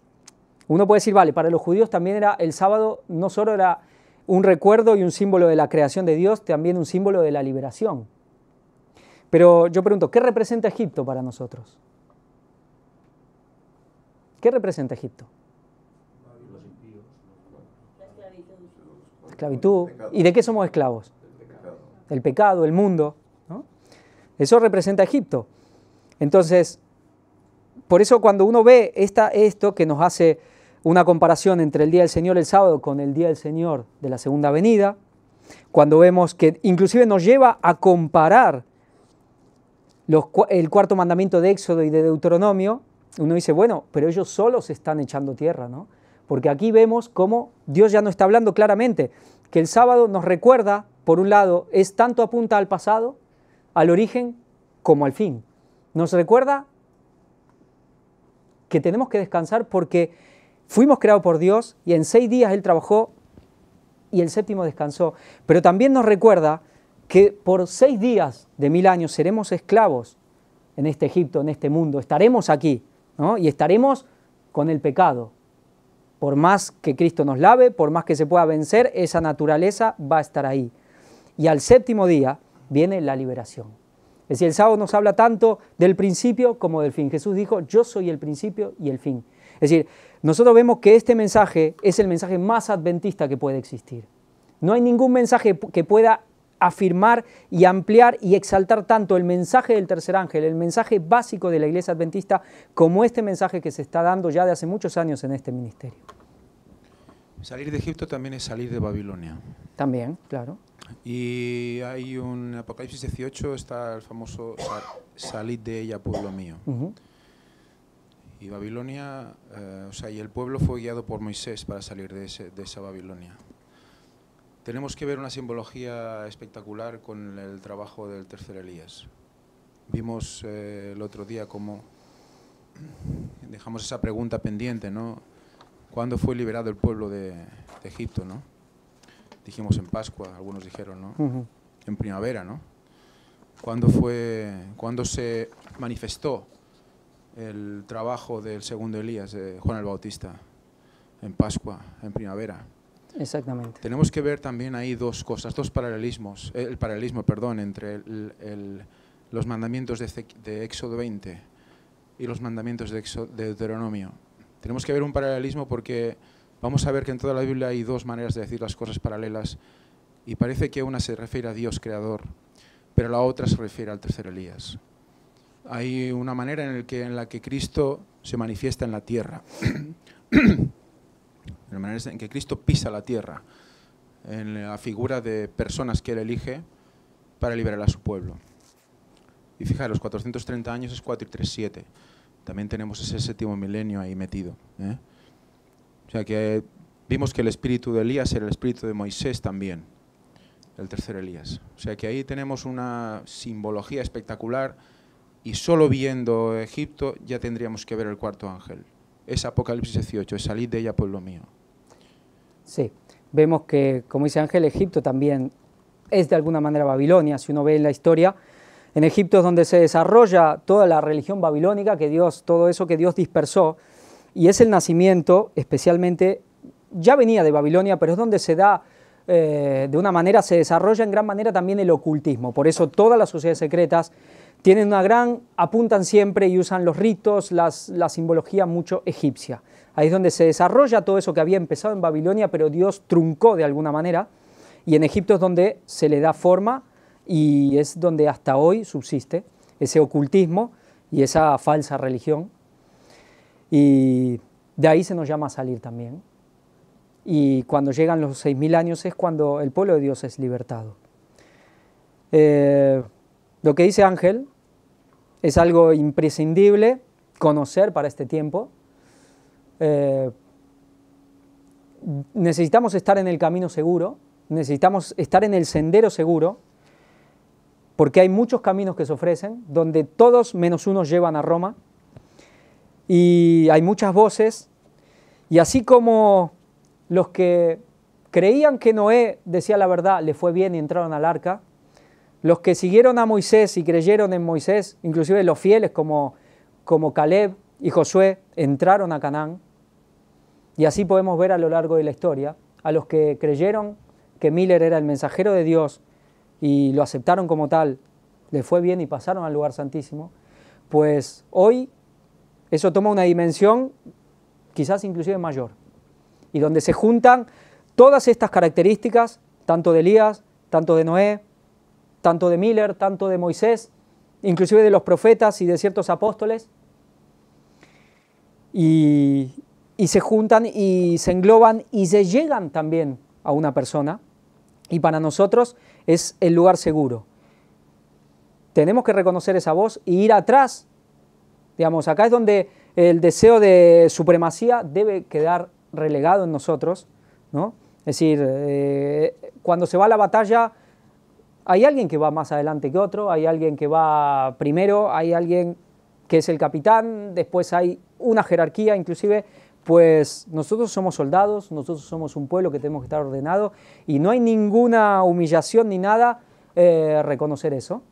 Uno puede decir, vale, para los judíos también era el sábado, no solo era un recuerdo y un símbolo de la creación de Dios, también un símbolo de la liberación. Pero yo pregunto, ¿qué representa Egipto para nosotros? ¿Qué representa Egipto? Esclavitud. ¿Y de qué somos esclavos? el pecado, el mundo. Eso representa Egipto. Entonces, por eso cuando uno ve esta, esto que nos hace una comparación entre el día del Señor el sábado con el día del Señor de la segunda venida, cuando vemos que inclusive nos lleva a comparar el cuarto mandamiento de Éxodo y de Deuteronomio, uno dice, bueno, pero ellos solos están echando tierra, ¿no? Porque aquí vemos cómo Dios ya no está hablando claramente, que el sábado nos recuerda por un lado, es tanto apunta al pasado, al origen, como al fin. Nos recuerda que tenemos que descansar porque fuimos creados por Dios y en seis días Él trabajó y el séptimo descansó. Pero también nos recuerda que por seis días de mil años seremos esclavos en este Egipto, en este mundo, estaremos aquí y estaremos con el pecado. Por más que Cristo nos lave, por más que se pueda vencer, esa naturaleza va a estar ahí y al séptimo día viene la liberación. Es decir, el sábado nos habla tanto del principio como del fin. Jesús dijo, yo soy el principio y el fin. Es decir, nosotros vemos que este mensaje es el mensaje más adventista que puede existir. No hay ningún mensaje que pueda afirmar y ampliar y exaltar tanto el mensaje del tercer ángel, el mensaje básico de la iglesia adventista, como este mensaje que se está dando ya de hace muchos años en este ministerio. Salir de Egipto también es salir de Babilonia. También, claro. Y hay un Apocalipsis 18, está el famoso Salid de ella, pueblo mío. Y Babilonia, eh, o sea, y el pueblo fue guiado por Moisés para salir de, de esa Babilonia. Tenemos que ver una simbología espectacular con el trabajo del tercer Elías. Vimos eh, el otro día cómo dejamos esa pregunta pendiente, ¿no? ¿Cuándo fue liberado el pueblo de Egipto, no? dijimos en Pascua, algunos dijeron, ¿no? En primavera, ¿no? ¿Cuándo, fue, cuando se manifestó el trabajo del segundo Elías, de eh, Juan el Bautista, en Pascua, en primavera? Exactamente. Tenemos que ver también ahí dos cosas, dos paralelismos, eh, el paralelismo, perdón, entre el, los mandamientos de, de, Éxodo 20 y los mandamientos de, de Deuteronomio. Tenemos que ver un paralelismo porque vamos a ver que en toda la Biblia hay dos maneras de decir las cosas paralelas y parece que una se refiere a Dios creador, pero la otra se refiere al tercer Elías. Hay una manera en, el que, en la que Cristo se manifiesta en la tierra, <clears throat> la manera en que Cristo pisa la tierra, en la figura de personas que Él elige para liberar a su pueblo. Y fijaros, 430 años es 4 y 3, 7. También tenemos ese séptimo milenio ahí metido. ¿eh? O sea que vimos que el espíritu de Elías era el espíritu de Moisés también, el tercer Elías. O sea que ahí tenemos una simbología espectacular y solo viendo Egipto ya tendríamos que ver el cuarto ángel. Es Apocalipsis 18, es salid de ella pueblo mío. Sí, vemos que, como dice Ángel, Egipto también es de alguna manera Babilonia, si uno ve en la historia. En Egipto es donde se desarrolla toda la religión babilónica, que Dios, todo eso que Dios dispersó, y es el nacimiento, especialmente, ya venía de Babilonia, pero es donde se da, eh, de una manera, se desarrolla en gran manera también el ocultismo. Por eso todas las sociedades secretas tienen una gran, apuntan siempre y usan los ritos, la simbología mucho egipcia. Ahí es donde se desarrolla todo eso que había empezado en Babilonia, pero Dios truncó de alguna manera. Y en Egipto es donde se le da forma y es donde hasta hoy subsiste ese ocultismo y esa falsa religión y de ahí se nos llama a salir también. Y cuando llegan los 6.000 años es cuando el pueblo de Dios es libertado. Eh, lo que dice Ángel es algo imprescindible conocer para este tiempo. Eh, necesitamos estar en el camino seguro, necesitamos estar en el sendero seguro, porque hay muchos caminos que se ofrecen, donde todos menos unos llevan a Roma y hay muchas voces, y así como los que creían que Noé decía la verdad, le fue bien y entraron al arca, los que siguieron a Moisés y creyeron en Moisés, inclusive los fieles como, como Caleb y Josué, entraron a Canaán, y así podemos ver a lo largo de la historia, a los que creyeron que Miller era el mensajero de Dios y lo aceptaron como tal, le fue bien y pasaron al lugar santísimo, pues hoy eso toma una dimensión quizás inclusive mayor, y donde se juntan todas estas características, tanto de Elías, tanto de Noé, tanto de Miller, tanto de Moisés, inclusive de los profetas y de ciertos apóstoles, y, y se juntan y se engloban y se llegan también a una persona, y para nosotros es el lugar seguro. Tenemos que reconocer esa voz y ir atrás Digamos, acá es donde el deseo de supremacía debe quedar relegado en nosotros, ¿no? Es decir, eh, cuando se va a la batalla, hay alguien que va más adelante que otro, hay alguien que va primero, hay alguien que es el capitán, después hay una jerarquía inclusive, pues nosotros somos soldados, nosotros somos un pueblo que tenemos que estar ordenado y no hay ninguna humillación ni nada eh, reconocer eso.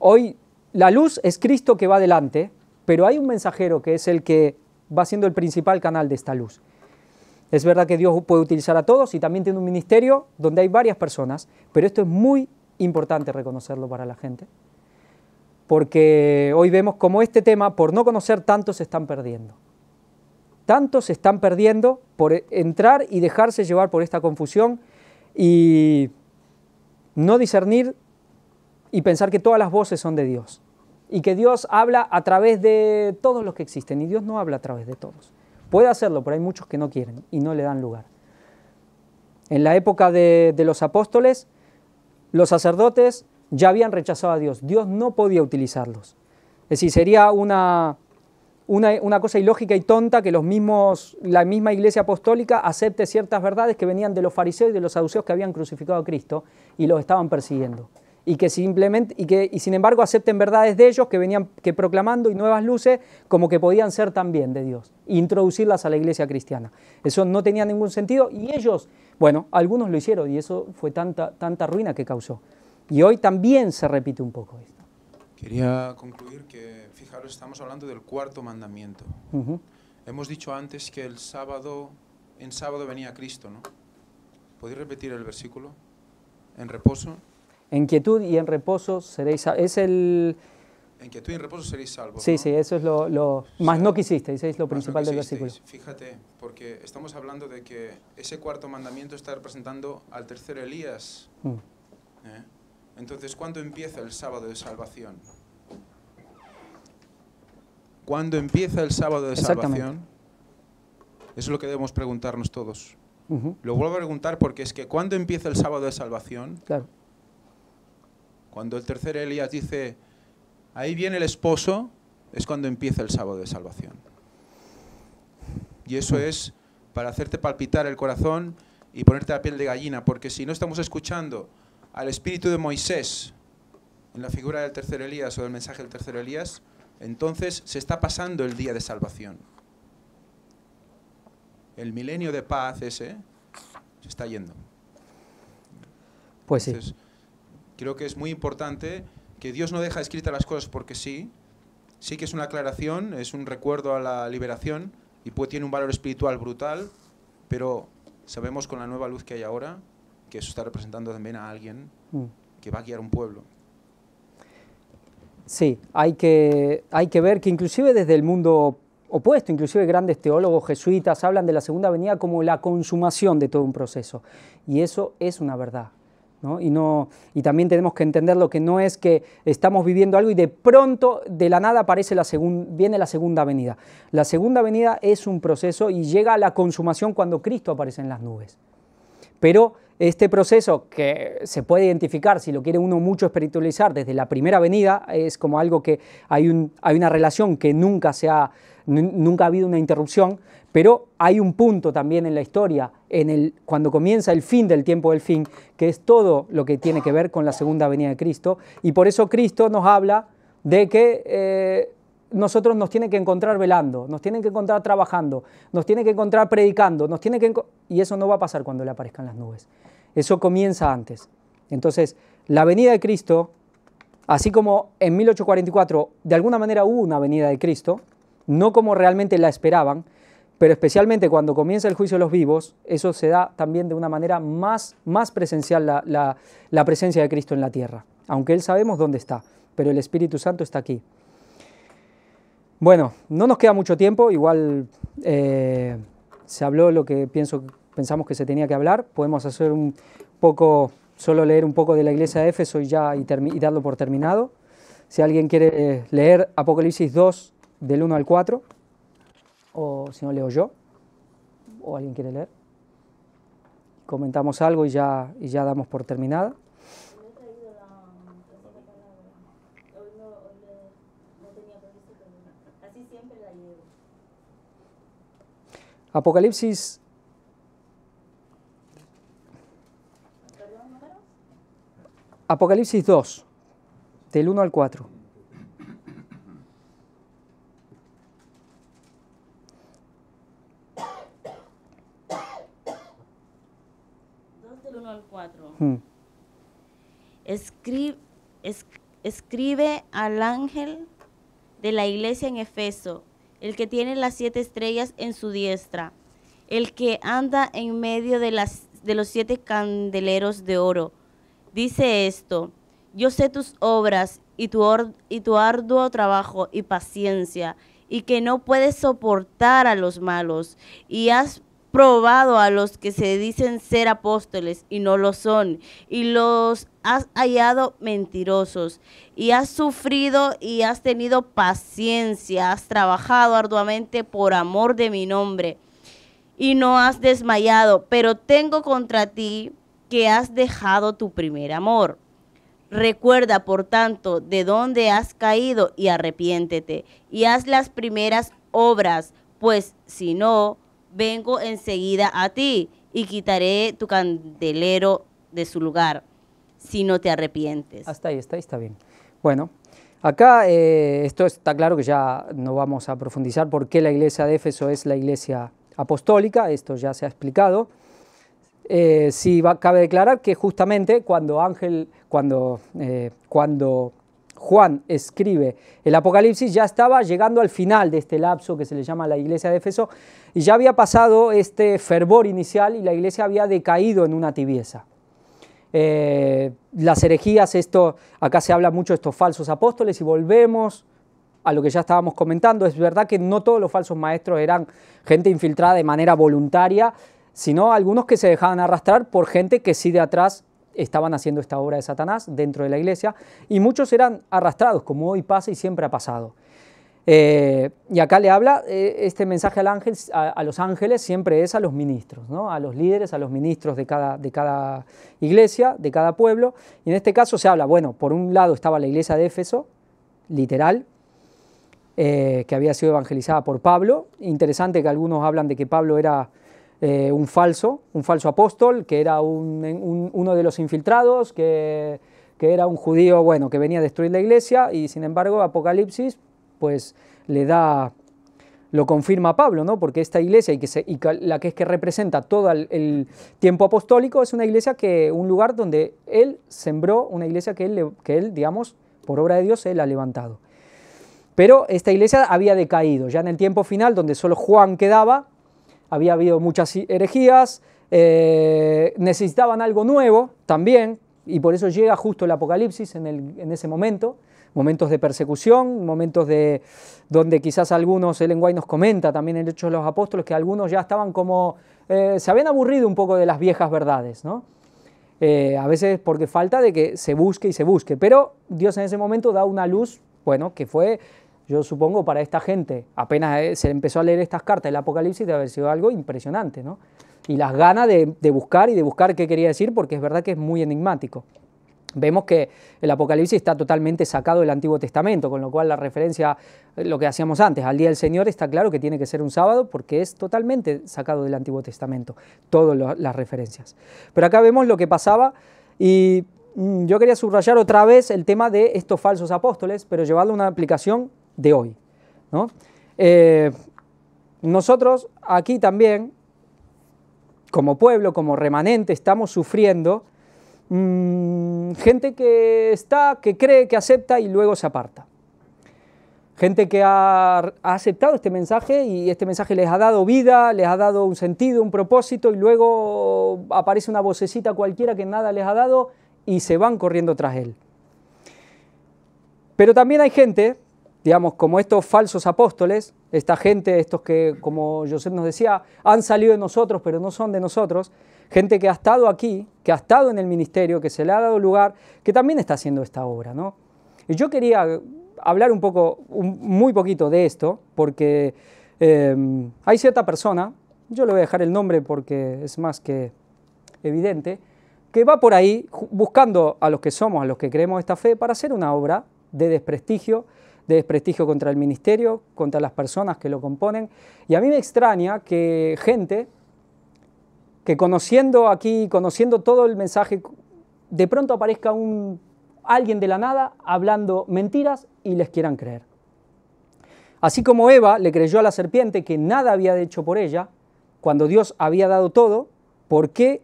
Hoy la luz es Cristo que va adelante, pero hay un mensajero que es el que va siendo el principal canal de esta luz. Es verdad que Dios puede utilizar a todos y también tiene un ministerio donde hay varias personas, pero esto es muy importante reconocerlo para la gente, porque hoy vemos cómo este tema, por no conocer tantos se están perdiendo. Tantos se están perdiendo por entrar y dejarse llevar por esta confusión y no discernir y pensar que todas las voces son de Dios y que Dios habla a través de todos los que existen y Dios no habla a través de todos. Puede hacerlo, pero hay muchos que no quieren y no le dan lugar. En la época de, los apóstoles, los sacerdotes ya habían rechazado a Dios. Dios no podía utilizarlos. Es decir, sería una, una, cosa ilógica y tonta que los mismos, la misma iglesia apostólica acepte ciertas verdades que venían de los fariseos y de los saduceos que habían crucificado a Cristo y los estaban persiguiendo y que simplemente y que y sin embargo acepten verdades de ellos que venían que proclamando y nuevas luces como que podían ser también de Dios introducirlas a la iglesia cristiana. Eso no tenía ningún sentido y ellos, bueno, algunos lo hicieron y eso fue tanta tanta ruina que causó. Y hoy también se repite un poco esto. Quería concluir que fijaros estamos hablando del cuarto mandamiento. Hemos dicho antes que el sábado en sábado venía Cristo, ¿no? ¿Podéis repetir el versículo? En reposo en quietud y en reposo seréis salvos. Es el... En quietud y en reposo seréis salvos. Sí, sí, eso es lo... más no quisisteis, es lo principal del versículo. Fíjate, porque estamos hablando de que ese cuarto mandamiento está representando al tercer Elías. Mm. ¿eh? Entonces, ¿cuándo empieza el sábado de salvación? ¿Cuándo empieza el sábado de salvación? Eso es lo que debemos preguntarnos todos. Lo vuelvo a preguntar porque es que ¿cuándo empieza el sábado de salvación? Claro. Cuando el tercer Elías dice, ahí viene el esposo, es cuando empieza el sábado de salvación. Y eso es para hacerte palpitar el corazón y ponerte la piel de gallina, porque si no estamos escuchando al espíritu de Moisés en la figura del tercer Elías o del mensaje del tercer Elías, entonces se está pasando el día de salvación. El milenio de paz ese se está yendo. Pues sí. Creo que es muy importante que Dios no deja escritas las cosas porque sí. Sí que es una aclaración, es un recuerdo a la liberación y puede, tiene un valor espiritual brutal, pero sabemos con la nueva luz que hay ahora que eso está representando también a alguien mm. que va a guiar un pueblo. Sí, hay que, hay que ver que inclusive desde el mundo opuesto, inclusive grandes teólogos jesuitas hablan de la segunda venida como la consumación de todo un proceso. Y eso es una verdad. Y, no, y también tenemos que entender lo que no es que estamos viviendo algo y de pronto, de la nada, aparece la segunda viene la segunda venida. La segunda venida es un proceso y llega a la consumación cuando Cristo aparece en las nubes. Pero este proceso que se puede identificar, si lo quiere uno mucho espiritualizar, desde la primera venida, es como algo que hay, un, hay una relación que nunca, se ha, nunca ha habido una interrupción, pero hay un punto también en la historia, en el, cuando comienza el fin del tiempo del fin, que es todo lo que tiene que ver con la segunda venida de Cristo. Y por eso Cristo nos habla de que eh, nosotros nos tiene que encontrar velando, nos tienen que encontrar trabajando, nos tiene que encontrar predicando, nos tiene que... Y eso no va a pasar cuando le aparezcan las nubes. Eso comienza antes. Entonces, la venida de Cristo, así como en 1844 de alguna manera hubo una venida de Cristo, no como realmente la esperaban, pero especialmente cuando comienza el juicio de los vivos, eso se da también de una manera más, más presencial la, presencia de Cristo en la tierra, aunque Él sabemos dónde está, pero el Espíritu Santo está aquí. Bueno, no nos queda mucho tiempo, igual eh, se habló lo que pienso, pensamos que se tenía que hablar, podemos hacer un poco, solo leer un poco de la iglesia de Éfeso y ya y darlo por terminado. Si alguien quiere leer Apocalipsis 2 del 1 al 4 o si no leo yo, o alguien quiere leer. Comentamos algo y ya, y ya damos por terminada. Apocalipsis. Apocalipsis 2, del 1 al 4. Escribe, al ángel de la iglesia en Efeso, el que tiene las siete estrellas en su diestra, el que anda en medio de, los siete candeleros de oro. Dice esto, yo sé tus obras y tu, y tu arduo trabajo y paciencia, y que no puedes soportar a los malos, y has probado a los que se dicen ser apóstoles y no lo son, y los has hallado mentirosos, y has sufrido y has tenido paciencia, has trabajado arduamente por amor de mi nombre, y no has desmayado, pero tengo contra ti que has dejado tu primer amor. Recuerda, por tanto, de dónde has caído y arrepiéntete, y haz las primeras obras, pues si no, vengo enseguida a ti y quitaré tu candelero de su lugar, si no te arrepientes. Hasta ahí, está ahí está bien. Bueno, acá eh, esto está claro que ya no vamos a profundizar por qué la iglesia de Éfeso es la iglesia apostólica, esto ya se ha explicado. Eh, sí cabe declarar que justamente cuando Ángel, cuando, eh, cuando Juan escribe, el Apocalipsis ya estaba llegando al final de este lapso que se le llama la iglesia de Efeso, y ya había pasado este fervor inicial y la iglesia había decaído en una tibieza. Eh, las herejías, esto, acá se habla mucho de estos falsos apóstoles y volvemos a lo que ya estábamos comentando, es verdad que no todos los falsos maestros eran gente infiltrada de manera voluntaria, sino algunos que se dejaban arrastrar por gente que sí de atrás estaban haciendo esta obra de Satanás dentro de la iglesia y muchos eran arrastrados, como hoy pasa y siempre ha pasado. Eh, y acá le habla eh, este mensaje al ángel, a, los ángeles siempre es a los ministros, ¿no? a los líderes, a los ministros de cada, de cada iglesia, de cada pueblo. Y en este caso se habla, bueno, por un lado estaba la iglesia de Éfeso, literal, eh, que había sido evangelizada por Pablo. Interesante que algunos hablan de que Pablo era eh, un falso, un falso apóstol, que era uno de los infiltrados, que, era un judío, bueno, que venía a destruir la iglesia, y sin embargo Apocalipsis, pues le da, lo confirma Pablo, ¿no? Porque esta iglesia, y, que la que es que representa todo el, tiempo apostólico, es una iglesia que, un lugar donde él sembró, una iglesia que él, que él digamos, por obra de Dios, él ha levantado. Pero esta iglesia había decaído, ya en el tiempo final, donde solo Juan quedaba, había habido muchas herejías, eh, necesitaban algo nuevo también, y por eso llega justo el Apocalipsis en, ese momento, momentos de persecución, momentos de donde quizás algunos, Ellen White nos comenta también el hecho de los apóstoles, que algunos ya estaban como, eh, se habían aburrido un poco de las viejas verdades, ¿no? Eh, a veces porque falta de que se busque y se busque, pero Dios en ese momento da una luz, bueno, que fue yo supongo para esta gente, apenas eh, se empezó a leer estas cartas del Apocalipsis, debe haber sido algo impresionante, ¿no? Y las ganas de, buscar y de buscar qué quería decir, porque es verdad que es muy enigmático. Vemos que el Apocalipsis está totalmente sacado del Antiguo Testamento, con lo cual la referencia, eh, lo que hacíamos antes, al Día del Señor, está claro que tiene que ser un sábado porque es totalmente sacado del Antiguo Testamento, todas las referencias. Pero acá vemos lo que pasaba y mm, yo quería subrayar otra vez el tema de estos falsos apóstoles, pero llevarlo a una aplicación de hoy. Eh, nosotros aquí también, como pueblo, como remanente, estamos sufriendo mm, gente que está, que cree, que acepta y luego se aparta. Gente que ha, ha, aceptado este mensaje y este mensaje les ha dado vida, les ha dado un sentido, un propósito y luego aparece una vocecita cualquiera que nada les ha dado y se van corriendo tras él. Pero también hay gente digamos, como estos falsos apóstoles, esta gente, estos que, como José nos decía, han salido de nosotros, pero no son de nosotros, gente que ha estado aquí, que ha estado en el ministerio, que se le ha dado lugar, que también está haciendo esta obra, Y yo quería hablar un poco, muy poquito de esto, porque em, hay cierta persona, yo le voy a dejar el nombre porque es más que evidente, que va por ahí buscando a los que somos, a los que creemos esta fe, para hacer una obra de desprestigio, de desprestigio contra el ministerio, contra las personas que lo componen. Y a mí me extraña que gente que conociendo aquí, conociendo todo el mensaje, de pronto aparezca un, alguien de la nada hablando mentiras y les quieran creer. Así como Eva le creyó a la serpiente que nada había hecho por ella, cuando Dios había dado todo, ¿por qué,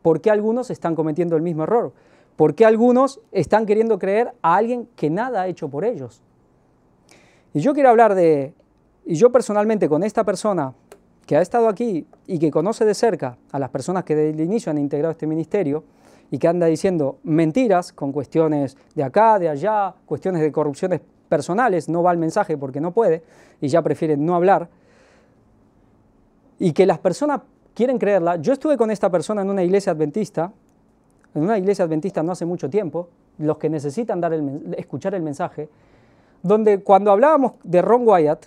¿por qué algunos están cometiendo el mismo error? ¿Por qué algunos están queriendo creer a alguien que nada ha hecho por ellos? Y yo quiero hablar de, y yo personalmente con esta persona que ha estado aquí y que conoce de cerca a las personas que desde el inicio han integrado este ministerio y que anda diciendo mentiras con cuestiones de acá, de allá, cuestiones de corrupciones personales, no va el mensaje porque no puede y ya prefieren no hablar, y que las personas quieren creerla. Yo estuve con esta persona en una iglesia adventista, en una iglesia adventista no hace mucho tiempo, los que necesitan dar el, escuchar el mensaje, donde cuando hablábamos de Ron Wyatt,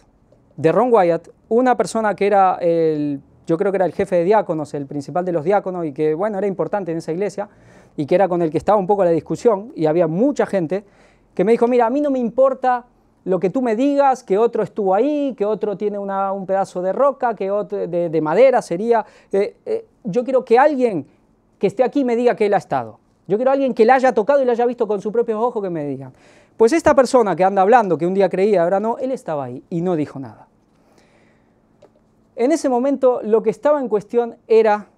de Ron Wyatt, una persona que era el, yo creo que era el jefe de diáconos, el principal de los diáconos y que, bueno, era importante en esa iglesia y que era con el que estaba un poco la discusión y había mucha gente que me dijo, mira, a mí no me importa lo que tú me digas, que otro estuvo ahí, que otro tiene un pedazo de roca, que otro de, madera sería. Eh, eh, yo quiero que alguien que esté aquí me diga que él ha estado. Yo quiero alguien que la haya tocado y la haya visto con sus propios ojos que me diga. Pues esta persona que anda hablando, que un día creía, ahora no, él estaba ahí y no dijo nada. En ese momento lo que estaba en cuestión era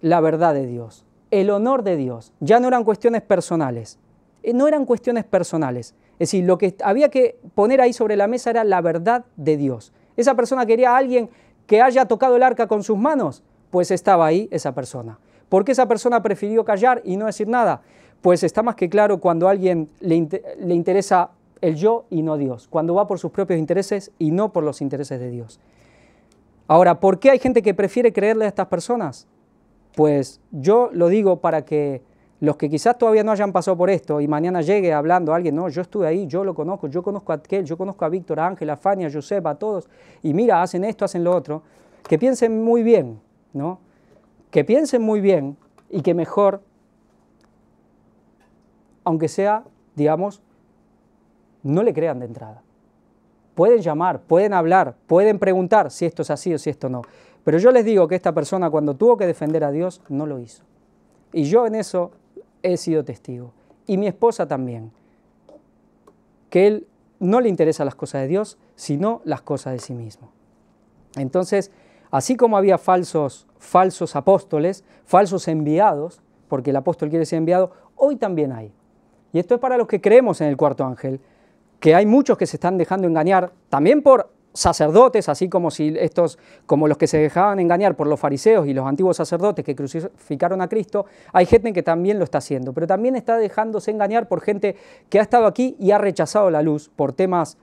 la verdad de Dios, el honor de Dios. Ya no eran cuestiones personales, eh, no eran cuestiones personales. Es decir, lo que había que poner ahí sobre la mesa era la verdad de Dios. Esa persona quería a alguien que haya tocado el arca con sus manos, pues estaba ahí esa persona. ¿Por qué esa persona prefirió callar y no decir nada? Pues está más que claro cuando a alguien le, interesa el yo y no Dios, cuando va por sus propios intereses y no por los intereses de Dios. Ahora, ¿por qué hay gente que prefiere creerle a estas personas? Pues yo lo digo para que los que quizás todavía no hayan pasado por esto y mañana llegue hablando a alguien, no, yo estuve ahí, yo lo conozco, yo conozco a aquel, yo conozco a Víctor, a Ángel, a Fania, a Josep, a todos, y mira, hacen esto, hacen lo otro, que piensen muy bien, ¿no? Que piensen muy bien y que mejor aunque sea, digamos, no le crean de entrada. Pueden llamar, pueden hablar, pueden preguntar si esto es así o si esto no. Pero yo les digo que esta persona cuando tuvo que defender a Dios no lo hizo. Y yo en eso he sido testigo. Y mi esposa también. Que él no le interesa las cosas de Dios, sino las cosas de sí mismo. Entonces, así como había falsos, falsos apóstoles, falsos enviados, porque el apóstol quiere ser enviado, hoy también hay y esto es para los que creemos en el cuarto ángel, que hay muchos que se están dejando engañar, también por sacerdotes, así como si estos, como los que se dejaban engañar por los fariseos y los antiguos sacerdotes que crucificaron a Cristo, hay gente que también lo está haciendo, pero también está dejándose engañar por gente que ha estado aquí y ha rechazado la luz por temas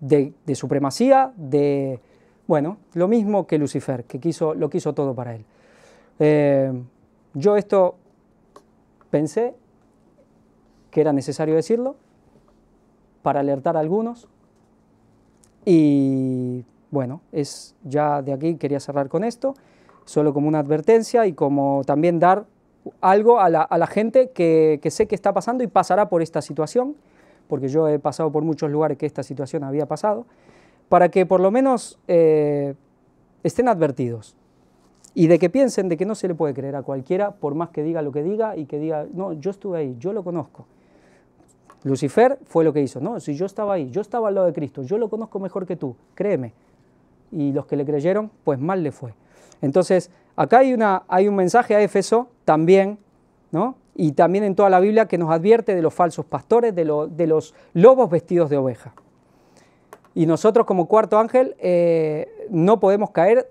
de, supremacía, de bueno, lo mismo que Lucifer, que quiso, lo quiso todo para él. Eh, yo esto pensé que era necesario decirlo, para alertar a algunos. Y bueno, es ya de aquí quería cerrar con esto, solo como una advertencia y como también dar algo a la, gente que, que, sé que está pasando y pasará por esta situación, porque yo he pasado por muchos lugares que esta situación había pasado, para que por lo menos eh, estén advertidos y de que piensen de que no se le puede creer a cualquiera, por más que diga lo que diga y que diga, no, yo estuve ahí, yo lo conozco. Lucifer fue lo que hizo, no, si yo estaba ahí, yo estaba al lado de Cristo, yo lo conozco mejor que tú, créeme. Y los que le creyeron, pues mal le fue. Entonces, acá hay, una, hay un mensaje a Éfeso también, ¿no? Y también en toda la Biblia que nos advierte de los falsos pastores, de, de los lobos vestidos de oveja. Y nosotros como cuarto ángel eh, no podemos caer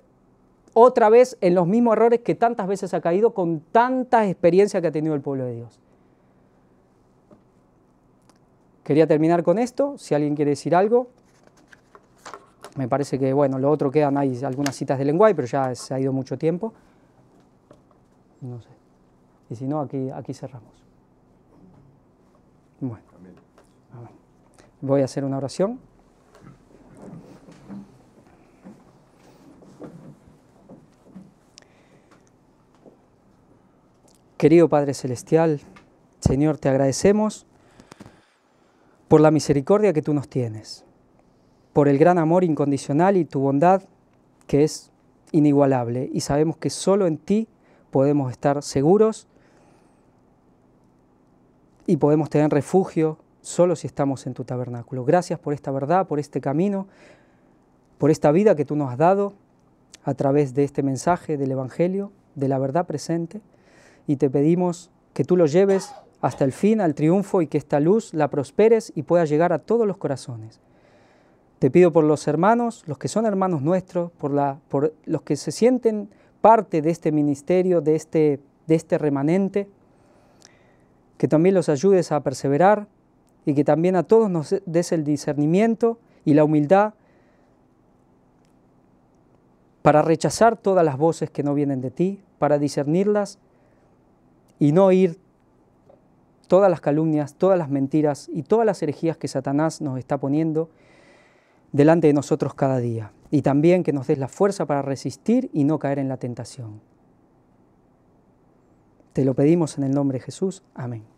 otra vez en los mismos errores que tantas veces ha caído con tantas experiencia que ha tenido el pueblo de Dios. Quería terminar con esto, si alguien quiere decir algo. Me parece que, bueno, lo otro quedan, hay algunas citas de lenguaje, pero ya se ha ido mucho tiempo. No sé. Y si no, aquí, aquí cerramos. Bueno. Voy a hacer una oración. Querido Padre Celestial, Señor, te agradecemos por la misericordia que tú nos tienes, por el gran amor incondicional y tu bondad que es inigualable y sabemos que solo en ti podemos estar seguros y podemos tener refugio solo si estamos en tu tabernáculo. Gracias por esta verdad, por este camino, por esta vida que tú nos has dado a través de este mensaje del Evangelio, de la verdad presente, y te pedimos que tú lo lleves hasta el fin, al triunfo, y que esta luz la prosperes y pueda llegar a todos los corazones. Te pido por los hermanos, los que son hermanos nuestros, por, la, por los que se sienten parte de este ministerio, de este, de este remanente, que también los ayudes a perseverar y que también a todos nos des el discernimiento y la humildad para rechazar todas las voces que no vienen de ti, para discernirlas y no ir todas las calumnias, todas las mentiras y todas las herejías que Satanás nos está poniendo delante de nosotros cada día. Y también que nos des la fuerza para resistir y no caer en la tentación. Te lo pedimos en el nombre de Jesús. Amén.